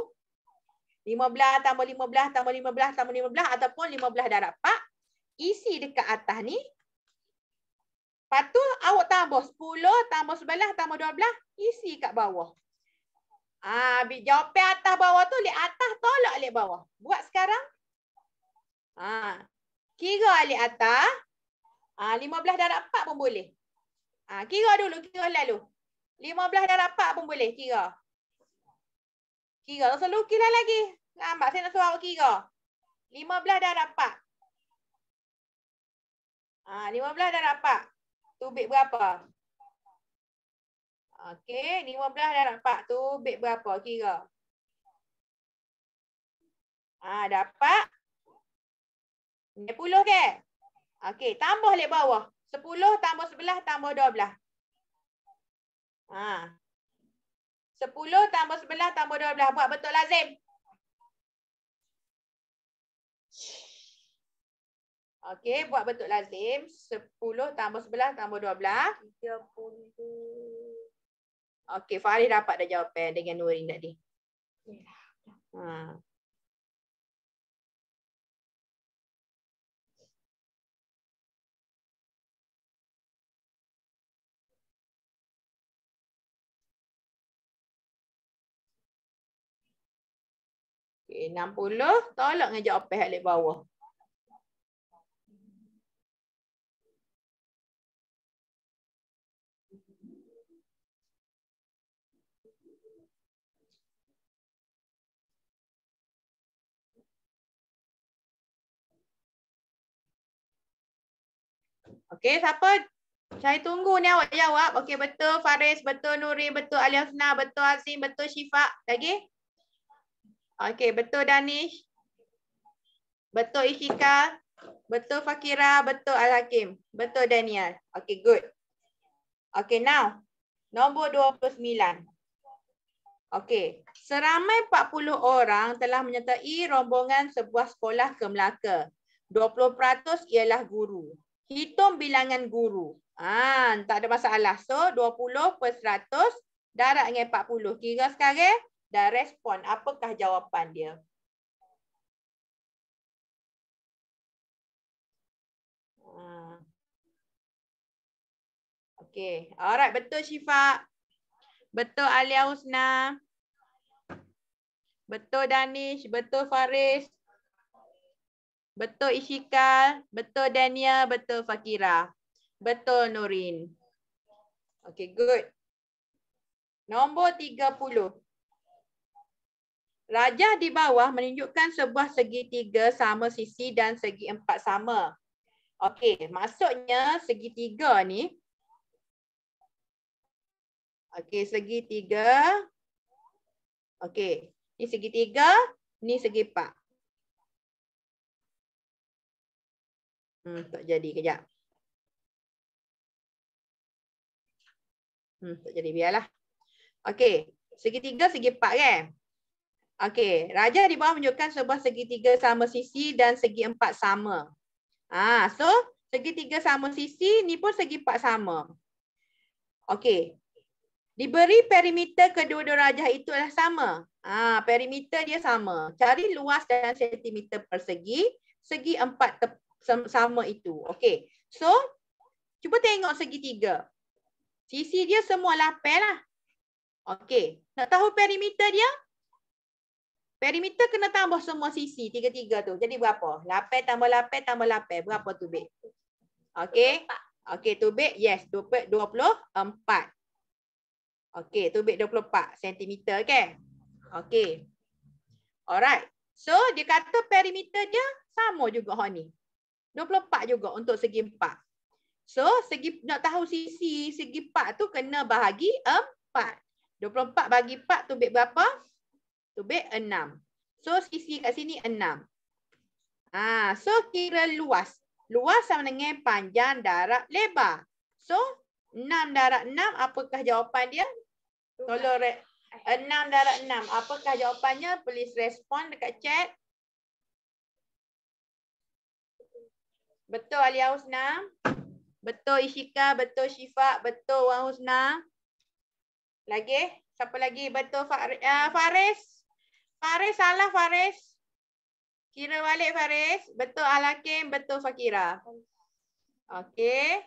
15 tambah 15 tambah 15 tambah 15 ataupun 15 darab 4. Isi dekat atas ni. Lepas tu awak tambah 10 tambah 11 tambah 12. Isi kat bawah. Ah, jawapan atas bawah tu lihat atas tolak lihat bawah. Buat sekarang. Ah, kira lihat atas. Ah, 15 darab 4 pun boleh. Ah, kira dulu, kira lalu. 15 darab 4 pun boleh kira. Kira so lukilah lah lagi. Nampak saya nak suruh awak kira. 15 dah dapat. Ha, 15 dah dapat. Tubik berapa? Okey, 15 dah dapat. Tubik berapa kira? Ah, ha, dapat. 10 ke? Okey, tambah lek bawah. 10 tambah 11 tambah 12. Ah, Sepuluh tambah sebelah tambah dua belah Buat betul lazim. Okey, buat betul lazim. Sepuluh tambah sebelah tambah 12. 30. Okey, Farid dapat dah jawapan dengan Nurin tadi. Ya. Ha. Okey, 60 tolak ngejak opes alik bawah. Okey, siapa? Saya tunggu ni awak jawab. Okey, betul Faris, betul Nuri, betul Aliasna, betul Azim, betul Syifa. Lagi? Okay. Okey, betul Danish. Betul Ishika. Betul Fakira. Betul Al-Hakim. Betul Daniel. Okey, good. Okey, now. Nombor 29. Okey. Seramai 40 orang telah menyertai rombongan sebuah sekolah ke Melaka. 20% ialah guru. Hitung bilangan guru. Ah, tak ada masalah. So, 20 per 100 darat dengan 40. Kira sekarang dan respon apakah jawapan dia. Hmm. Okay. Alright, betul Syifa. Betul Alia Husna. Betul Danish. Betul Faris. Betul Ishikal. Betul Daniel. Betul Fakira. Betul Nurin. Okay, good. Nombor 30. Raja di bawah menunjukkan sebuah segitiga sama sisi dan segi empat sama. Okey, maksudnya segitiga ni. Okey, segitiga. Okey, ni segitiga, ni segi empat. Hmm, tak jadi, kejap. Hmm, tak jadi, biarlah. Okey, segitiga, segi empat kan? Okey, rajah di bawah menunjukkan sebuah segitiga sama sisi dan segi empat sama. Ah, so segitiga sama sisi ni pun segi empat sama. Okey. Diberi perimeter kedua-dua rajah itu adalah sama. Ah, perimeter dia sama. Cari luas dan sentimeter persegi segi empat sama itu. Okey. So, cuba tengok segitiga. Sisi dia semua lapel lah. Okey. Nak tahu perimeter dia? Perimeter kena tambah semua sisi tiga-tiga tu. Jadi berapa? Lapan tambah lapan tambah lapan. Berapa tubik? Okay. Okay tu tubik. Yes. 24. Okay tu tubik 24 cm. Okay. Okay. Alright. So dia kata perimeter dia sama juga hari ni. 24 juga untuk segi 4. So segi nak tahu sisi segi 4 tu kena bahagi 4. 24 bagi 4 tubik berapa? to be 6. So sisi kat sini 6. Ha, so kira luas. Luas sama dengan panjang darab lebar. So 6 darab 6 apakah jawapan dia? Tolong 6 darab 6 apakah jawapannya? Please respond dekat chat. Betul Alia Husna? Betul Ishika? Betul Syifa? Betul Wan Husna? Lagi? Siapa lagi? Betul Far eh, Faris? Faris salah Faris. Kira balik Faris. Betul Alakim, betul Fakira. Okey.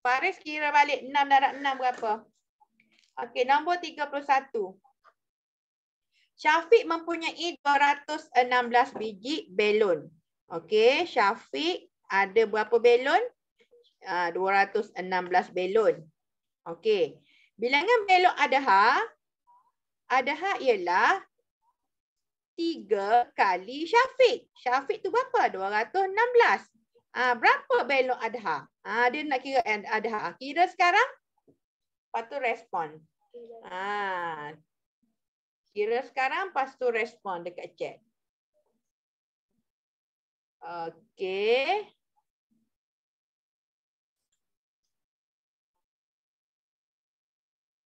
Faris kira balik 6 darab 6 berapa? Okey, nombor 31. Syafiq mempunyai 216 biji belon. Okey, Syafiq ada berapa belon? Uh, ah, 216 belon. Okey. Bilangan belon ada ha? Ada ha ialah Tiga kali Syafiq. Syafiq tu berapa? 216. Ah ha, berapa belok adha? Ha, dia nak kira adha. Kira sekarang. Lepas tu respon. Ha. Kira sekarang lepas tu respon dekat chat. Okey.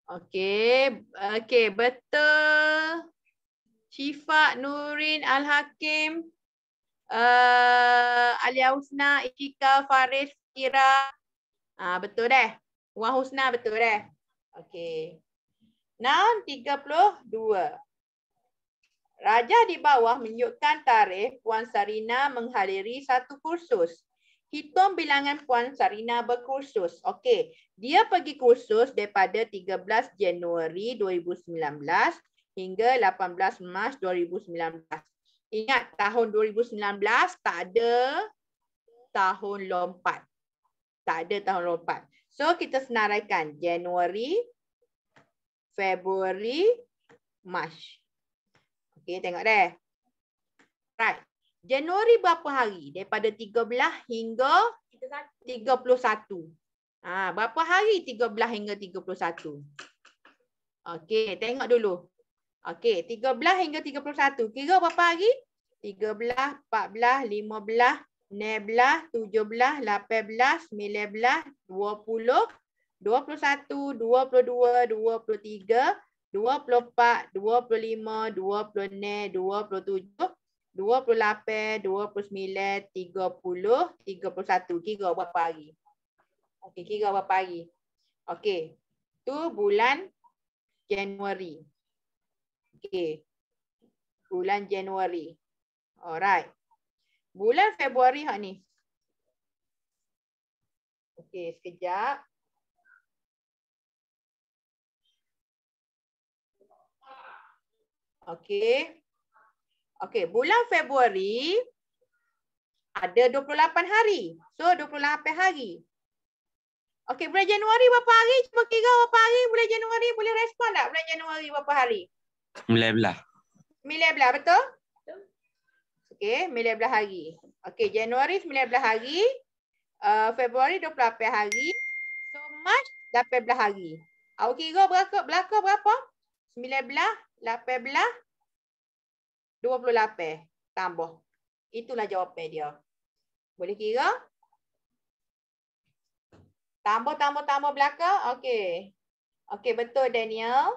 Okey, okey betul. Syifat, Nurin, Al-Hakim, uh, eh, Alia Husna, Ikika, Faris, Kira. Ah uh, betul deh. Wah Husna betul deh. Okey. Noun 32. Raja di bawah menunjukkan tarikh Puan Sarina menghadiri satu kursus. Hitung bilangan Puan Sarina berkursus. Okey. Dia pergi kursus daripada 13 Januari 2019 hingga 18 Mac 2019. Ingat tahun 2019 tak ada tahun lompat. Tak ada tahun lompat. So kita senaraikan Januari, Februari, Mac. Okay tengok deh. Right. Januari berapa hari? Daripada 13 hingga 31. Ah berapa hari 13 hingga 31? Okey, tengok dulu. Okey, 13 hingga 31. Kira berapa hari? 13, 14, 15, 16, 17, 18, 19, 20, 21, 22, 23, 24, 25, 26, 27, 28, 29, 30, 31. Kira berapa hari? Okey, kira berapa hari? Okey. Tu bulan Januari. Okay. Bulan Januari. Alright. Bulan Februari hak ni. Okay, sekejap. Okay. Okay, bulan Februari ada 28 hari. So, 28 hari. Okey bulan Januari berapa hari? Cuba kira berapa hari bulan Januari? Boleh respon tak bulan Januari berapa hari? Mila belah. Mila belah betul? Okey, Mila belah hari. Okey, Januari 19 hari, uh, Februari 28 hari, so March belah hari. Awak kira berapa belakang berapa? 19, 18, 28 tambah. Itulah jawapan dia. Boleh kira? Tambah-tambah-tambah belakang. Okey. Okey, betul Daniel.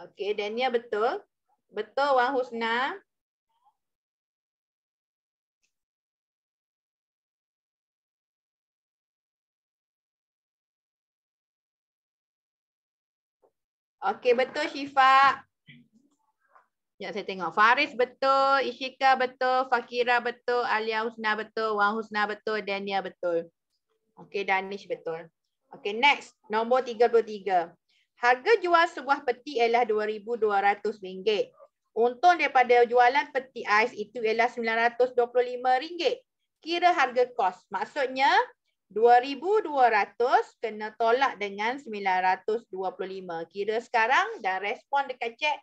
Okey, Dania betul. Betul Wan Husna. Okey, betul Syifa. Ya, saya tengok Faris betul, Ishika betul, Fakira betul, Alia Husna betul, Wan Husna betul, Dania betul. Okey, Danish betul. Okey, next. Nombor 33. Harga jual sebuah peti ialah RM2,200. Untung daripada jualan peti ais itu ialah RM925. Kira harga kos. Maksudnya RM2,200 kena tolak dengan RM925. Kira sekarang dah respon dekat cek.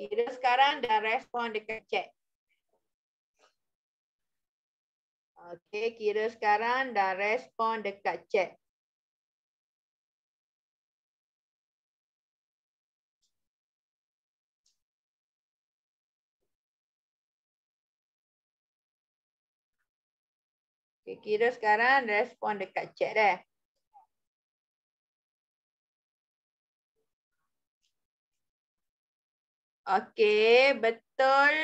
Kira sekarang dah respon dekat cek. Okey, kira sekarang dah respon dekat chat. Okay, kira sekarang respon dekat chat dah. Okey, betul.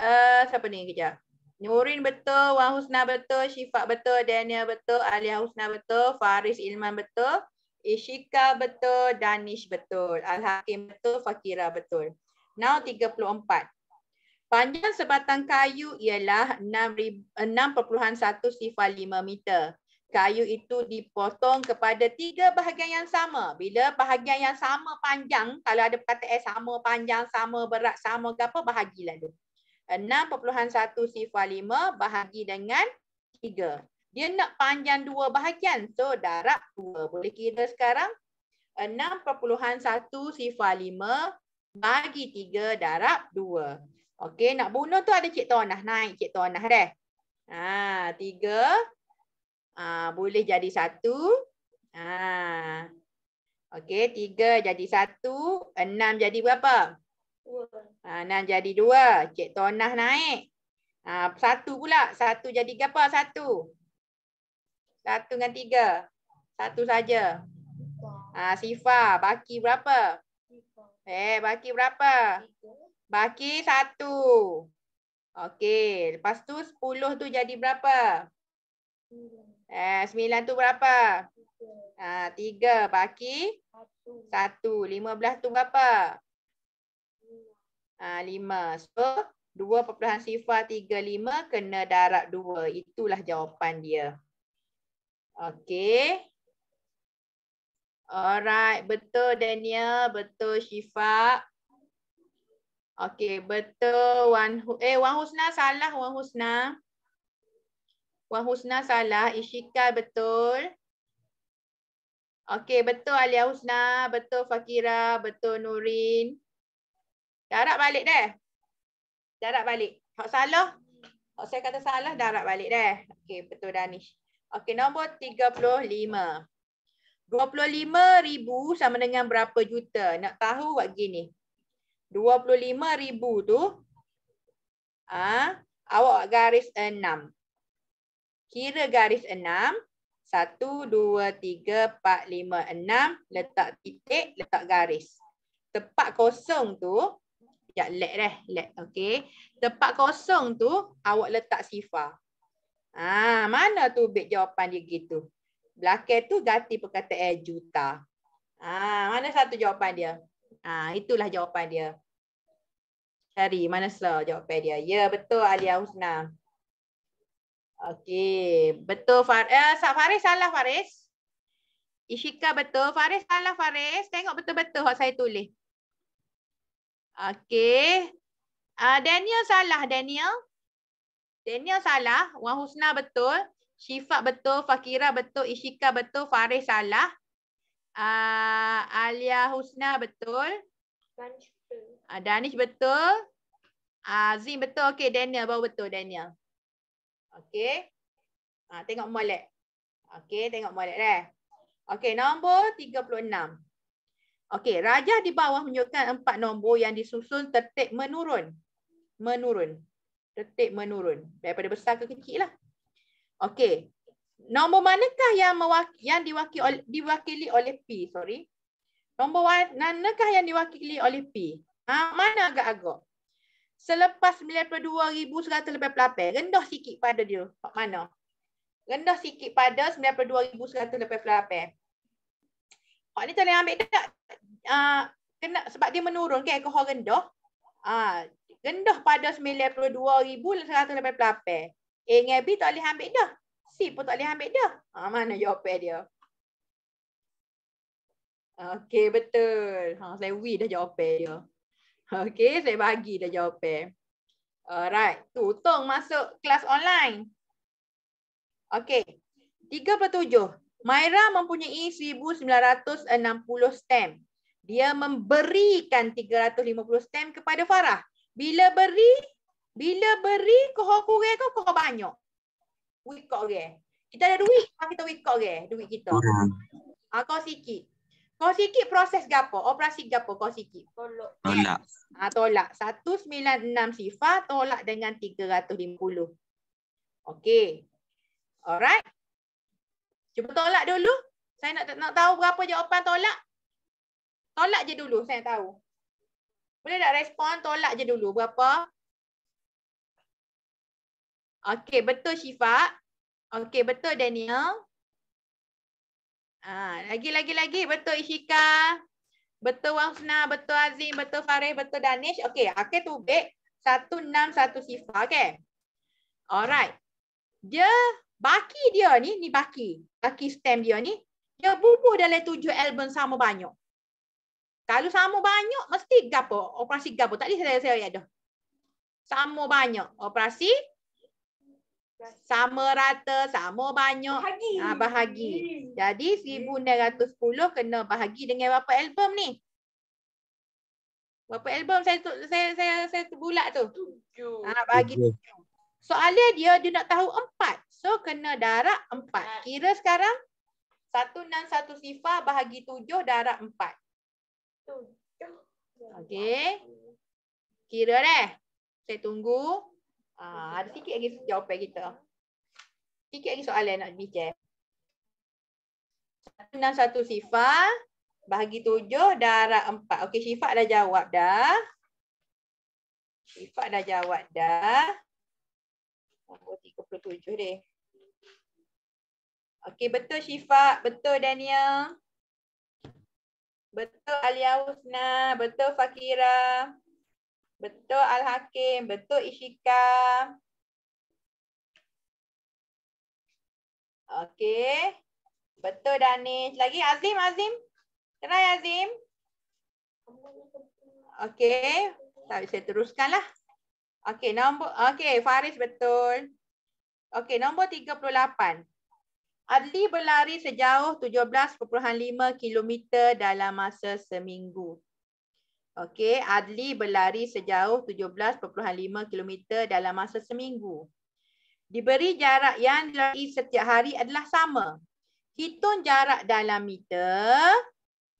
Uh, siapa ni kejap? Nurin betul, Wan Husna betul, Syifat betul, Daniel betul, Alia Husna betul, Faris Ilman betul, Ishika betul, Danish betul, Al-Hakim betul, Fakira betul. Now 34. Panjang sebatang kayu ialah 6.1 sifar 5 meter. Kayu itu dipotong kepada tiga bahagian yang sama. Bila bahagian yang sama panjang, kalau ada kata eh, sama panjang, sama berat, sama ke apa, bahagi lalu. 6.1 sifar 5 bahagi dengan 3. Dia nak panjang dua bahagian, so darab dua. Boleh kira sekarang? 6.1 sifar 5 bagi 3 darab 2. Okey, nak bunuh tu ada Cik Tonah. Naik Cik Tonah dah. Ha, tiga. Ha, boleh jadi satu. Ha. Okey, tiga jadi satu. Enam jadi berapa? Dua. Ha, enam jadi dua. Cik Tonah naik. Ha, satu pula. Satu jadi berapa? Satu. Satu dengan tiga. Satu saja. Ha, Sifah, baki berapa? Eh, baki berapa? Tiga. Baki satu. Okey. Lepas tu sepuluh tu jadi berapa? Eh, sembilan tu berapa? Ha, tiga. Baki? Satu. Lima belas tu berapa? Ha, lima. So, dua perpuluhan sifar tiga lima kena darab dua. Itulah jawapan dia. Okey. Alright, betul Daniel, betul Syifa. Okey, betul Wan eh Wan Husna salah Wan Husna. Wan Husna salah, Ishika betul. Okey, betul Alia Husna, betul Fakira, betul Nurin. Darat balik deh. Darat balik. Kalau salah, kalau saya kata salah, darat balik deh. Okey, betul Danish. Okey, nombor 35. 25 ribu sama dengan berapa juta? Nak tahu buat gini. 25,000 tu ha, awak garis 6. Kira garis 6. 1, 2, 3, 4, 5, 6. Letak titik, letak garis. Tempat kosong tu. Sekejap, let dah. Let, okay. Tempat kosong tu, awak letak sifar. Ha, ah, mana tu beg jawapan dia gitu? Belakang tu ganti perkataan juta. Ah, mana satu jawapan dia? Ah, itulah jawapan dia. Cari mana slow jawapan dia. Ya betul Alia Husna. Okey, betul Far Eh, Faris salah Faris. Ishika betul. Faris salah Faris. Tengok betul-betul hak saya tulis. Okey. Uh, Daniel salah Daniel. Daniel salah. Wan Husna betul. Syifa betul. Fakira betul. Ishika betul. Faris salah. Uh, Alia Husna betul. Bunch. Uh, Danish betul. Azim ah, uh, betul. Okay, Daniel baru betul. Daniel. Okay. Uh, ah, tengok molek. Okay, tengok molek dah. Okay, nombor 36. Okay, rajah di bawah menunjukkan empat nombor yang disusun tertik menurun. Menurun. Tertik menurun. Daripada besar ke kecil lah. Okay. Nombor manakah yang yang diwakili oleh, diwakili oleh P? Sorry. Nombor manakah yang diwakili oleh P? Ha, mana agak-agak? Selepas 92,188, rendah sikit pada dia. Kat mana? Rendah sikit pada 92,188. Kau ni tak boleh ambil tak? Uh, kena, sebab dia menurun ke alkohol rendah. Uh, rendah pada 92,188. A eh, dengan B tak boleh ambil dah. C pun tak boleh ambil dah. Ha, uh, mana jawapan dia? Okey, betul. Ha, saya wi dah jawab dia. Okey, saya bagi dah jawapan. Alright, tutung masuk kelas online. Okey. 37. Myra mempunyai 1960 stem. Dia memberikan 350 stem kepada Farah. Bila beri, bila beri kau kurang kau kau banyak. Wikok ke? Kita ada duit, kita wikok ke duit kita. Hmm. Ah kau sikit. Kau sikit proses gapo? Operasi gapo kau sikit? Tolak. Ah tolak. 196 sifa tolak dengan 350. Okey. Alright. Cuba tolak dulu. Saya nak nak tahu berapa jawapan tolak. Tolak je dulu saya tahu. Boleh tak respon tolak je dulu berapa? Okey, betul Syifa. Okey, betul Daniel. Ha, ya. Lagi-lagi-lagi betul Ishika, betul Wafna, betul Azim, betul Farih, betul Danish. Okey, akhir tu baik. Satu, enam, satu sifar kan? Alright. Dia, baki dia ni, ni baki. Baki stem dia ni. Dia bubuh dalam tujuh album sama banyak. Kalau sama banyak, mesti gapo. Operasi gapo. Tadi saya saya ada. Sama banyak. Operasi sama rata, sama banyak. Bahagi. Ha, bahagi. Jadi 1910 kena bahagi dengan berapa album ni? Berapa album saya tu, saya saya saya tu bulat tu? Tujuh. Ha, ah, bahagi tujuh. Soalnya dia dia nak tahu empat. So kena darab empat. Kira sekarang satu dan satu sifar bahagi tujuh darab empat. Tujuh. Okay. Kira dah. Saya tunggu. Uh, ada sikit lagi jawapan kita. Sikit lagi soalan nak di share. Enam satu Sifa. Bahagi tujuh darah empat. Okey Sifa dah jawab dah. Sifa dah jawab dah. Nombor tiga puluh tujuh deh. Okey betul Sifa. Betul Daniel. Betul Aliyah Husna. Betul Fakira. Betul Al-Hakim, betul Ishika. Okey. Betul Danish. Lagi Azim, Azim. Try Azim. Okey. Tak saya lah. Okey, nombor Okey, Faris betul. Okey, nombor 38. Adli berlari sejauh 17.5 km dalam masa seminggu. Okey, Adli berlari sejauh 17.5 km dalam masa seminggu. Diberi jarak yang dilalui setiap hari adalah sama. Hitung jarak dalam meter,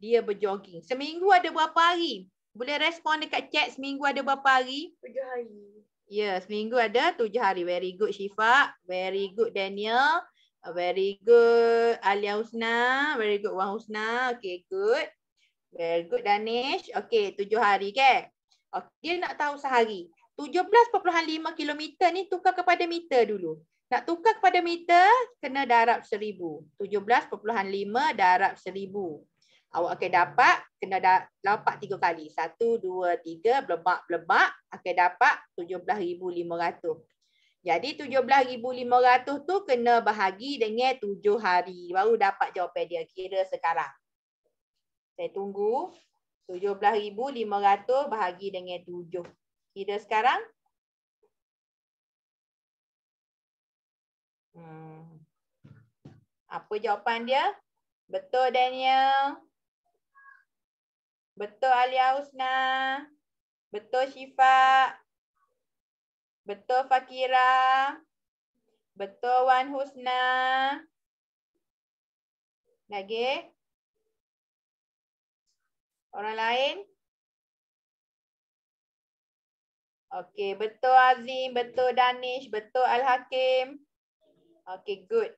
dia berjoging. Seminggu ada berapa hari? Boleh respon dekat chat seminggu ada berapa hari? 7 hari. Ya, yeah, seminggu ada 7 hari. Very good Syifa, very good Daniel, very good Alia Husna, very good Wan Husna. Okay, good. Very good Danish. Okey, tujuh hari ke? Okay. Dia nak tahu sehari. 17.5 km ni tukar kepada meter dulu. Nak tukar kepada meter, kena darab seribu. 17.5 darab seribu. Awak akan dapat, kena da lapak tiga kali. Satu, dua, tiga, blebak, blebak. Akan dapat 17,500. Jadi 17,500 tu kena bahagi dengan tujuh hari. Baru dapat jawapan dia kira sekarang. Saya tunggu. 17,500 bahagi dengan 7. Kira sekarang. Hmm. Apa jawapan dia? Betul Daniel. Betul Alia Husna. Betul Syifa. Betul Fakira. Betul Wan Husna. Lagi? Okay. Orang lain? okay betul Azim, betul Danish, betul Al-Hakim. okay good.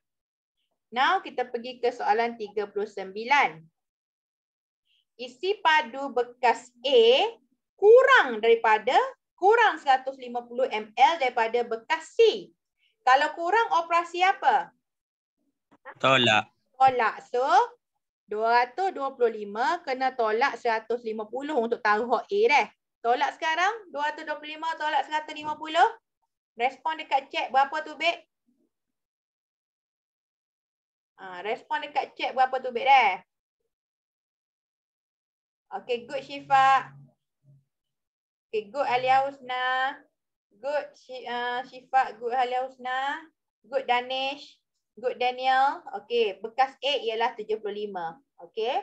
Now kita pergi ke soalan 39. Isi padu bekas A kurang daripada kurang 150 ml daripada bekas C. Kalau kurang operasi apa? Tolak. Tolak. So, 225 kena tolak 150 untuk tarhok A dah. Tolak sekarang 225 tolak 150. Respon dekat chat berapa tu Bek? Ah, respon dekat chat berapa tu Bek dah? Okay good Syifa. Okay good Alia Usna. Good uh, ah, Syifa, good Alia Usna. Good Danish. Good Daniel. Okey, bekas A ialah 75. Okey.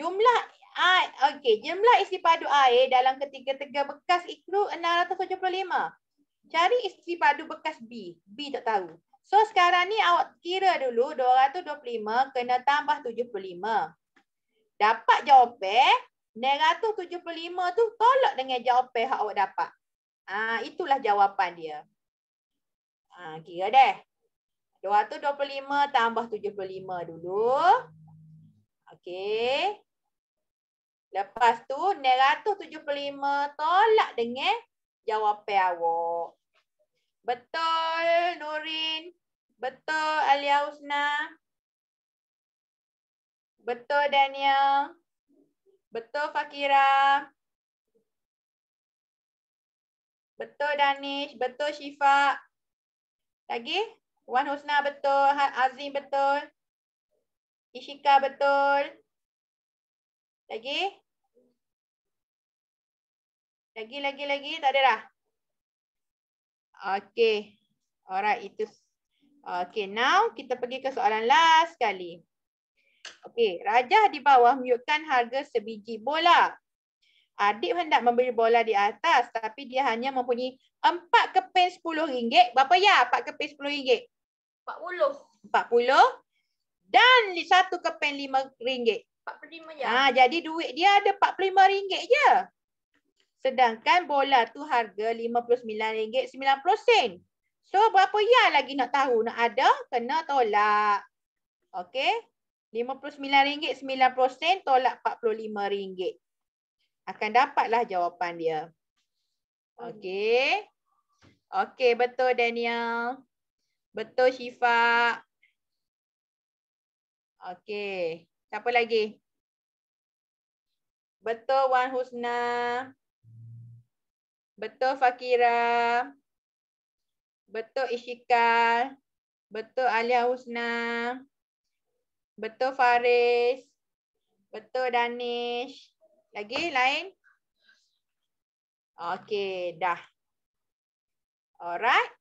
Jumlah I okey, jumlah isi padu air dalam ketiga-tiga bekas ikru 675. Cari isi padu bekas B. B tak tahu. So sekarang ni awak kira dulu 225 kena tambah 75. Dapat jawapan 275 tu tolak dengan jawapan yang awak dapat. Ah itulah jawapan dia. Ah kira deh. 225 tambah 75 dulu. Okey. Lepas tu, 175 tolak dengan jawapan awak. Betul, Nurin. Betul, Alia Usna. Betul, Daniel. Betul, Fakira. Betul, Danish. Betul, Syifa. Lagi? Lagi? Wan Husna betul, ha- Azim betul. Ishika betul. Lagi? Lagi, lagi, lagi. Tak ada dah? Okay. Alright, itu. Okay, now kita pergi ke soalan last sekali. Okay, rajah di bawah menyukkan harga sebiji bola. Adik hendak membeli bola di atas tapi dia hanya mempunyai 4 keping rm ringgit. Berapa ya 4 keping rm ringgit. 40. 40 dan satu kepen RM5. 45 ya. Ha, jadi duit dia ada rm ringgit je. Sedangkan bola tu harga ringgit rm sen. So berapa ya lagi nak tahu nak ada kena tolak. Okey. rm sen tolak rm ringgit Akan dapatlah jawapan dia. Hmm. Okey. Okey betul Daniel. Betul Syifa. Okey. Siapa lagi? Betul Wan Husna. Betul Fakira. Betul Ishikal. Betul Alia Husna. Betul Faris. Betul Danish. Lagi lain? Okey, dah. Alright.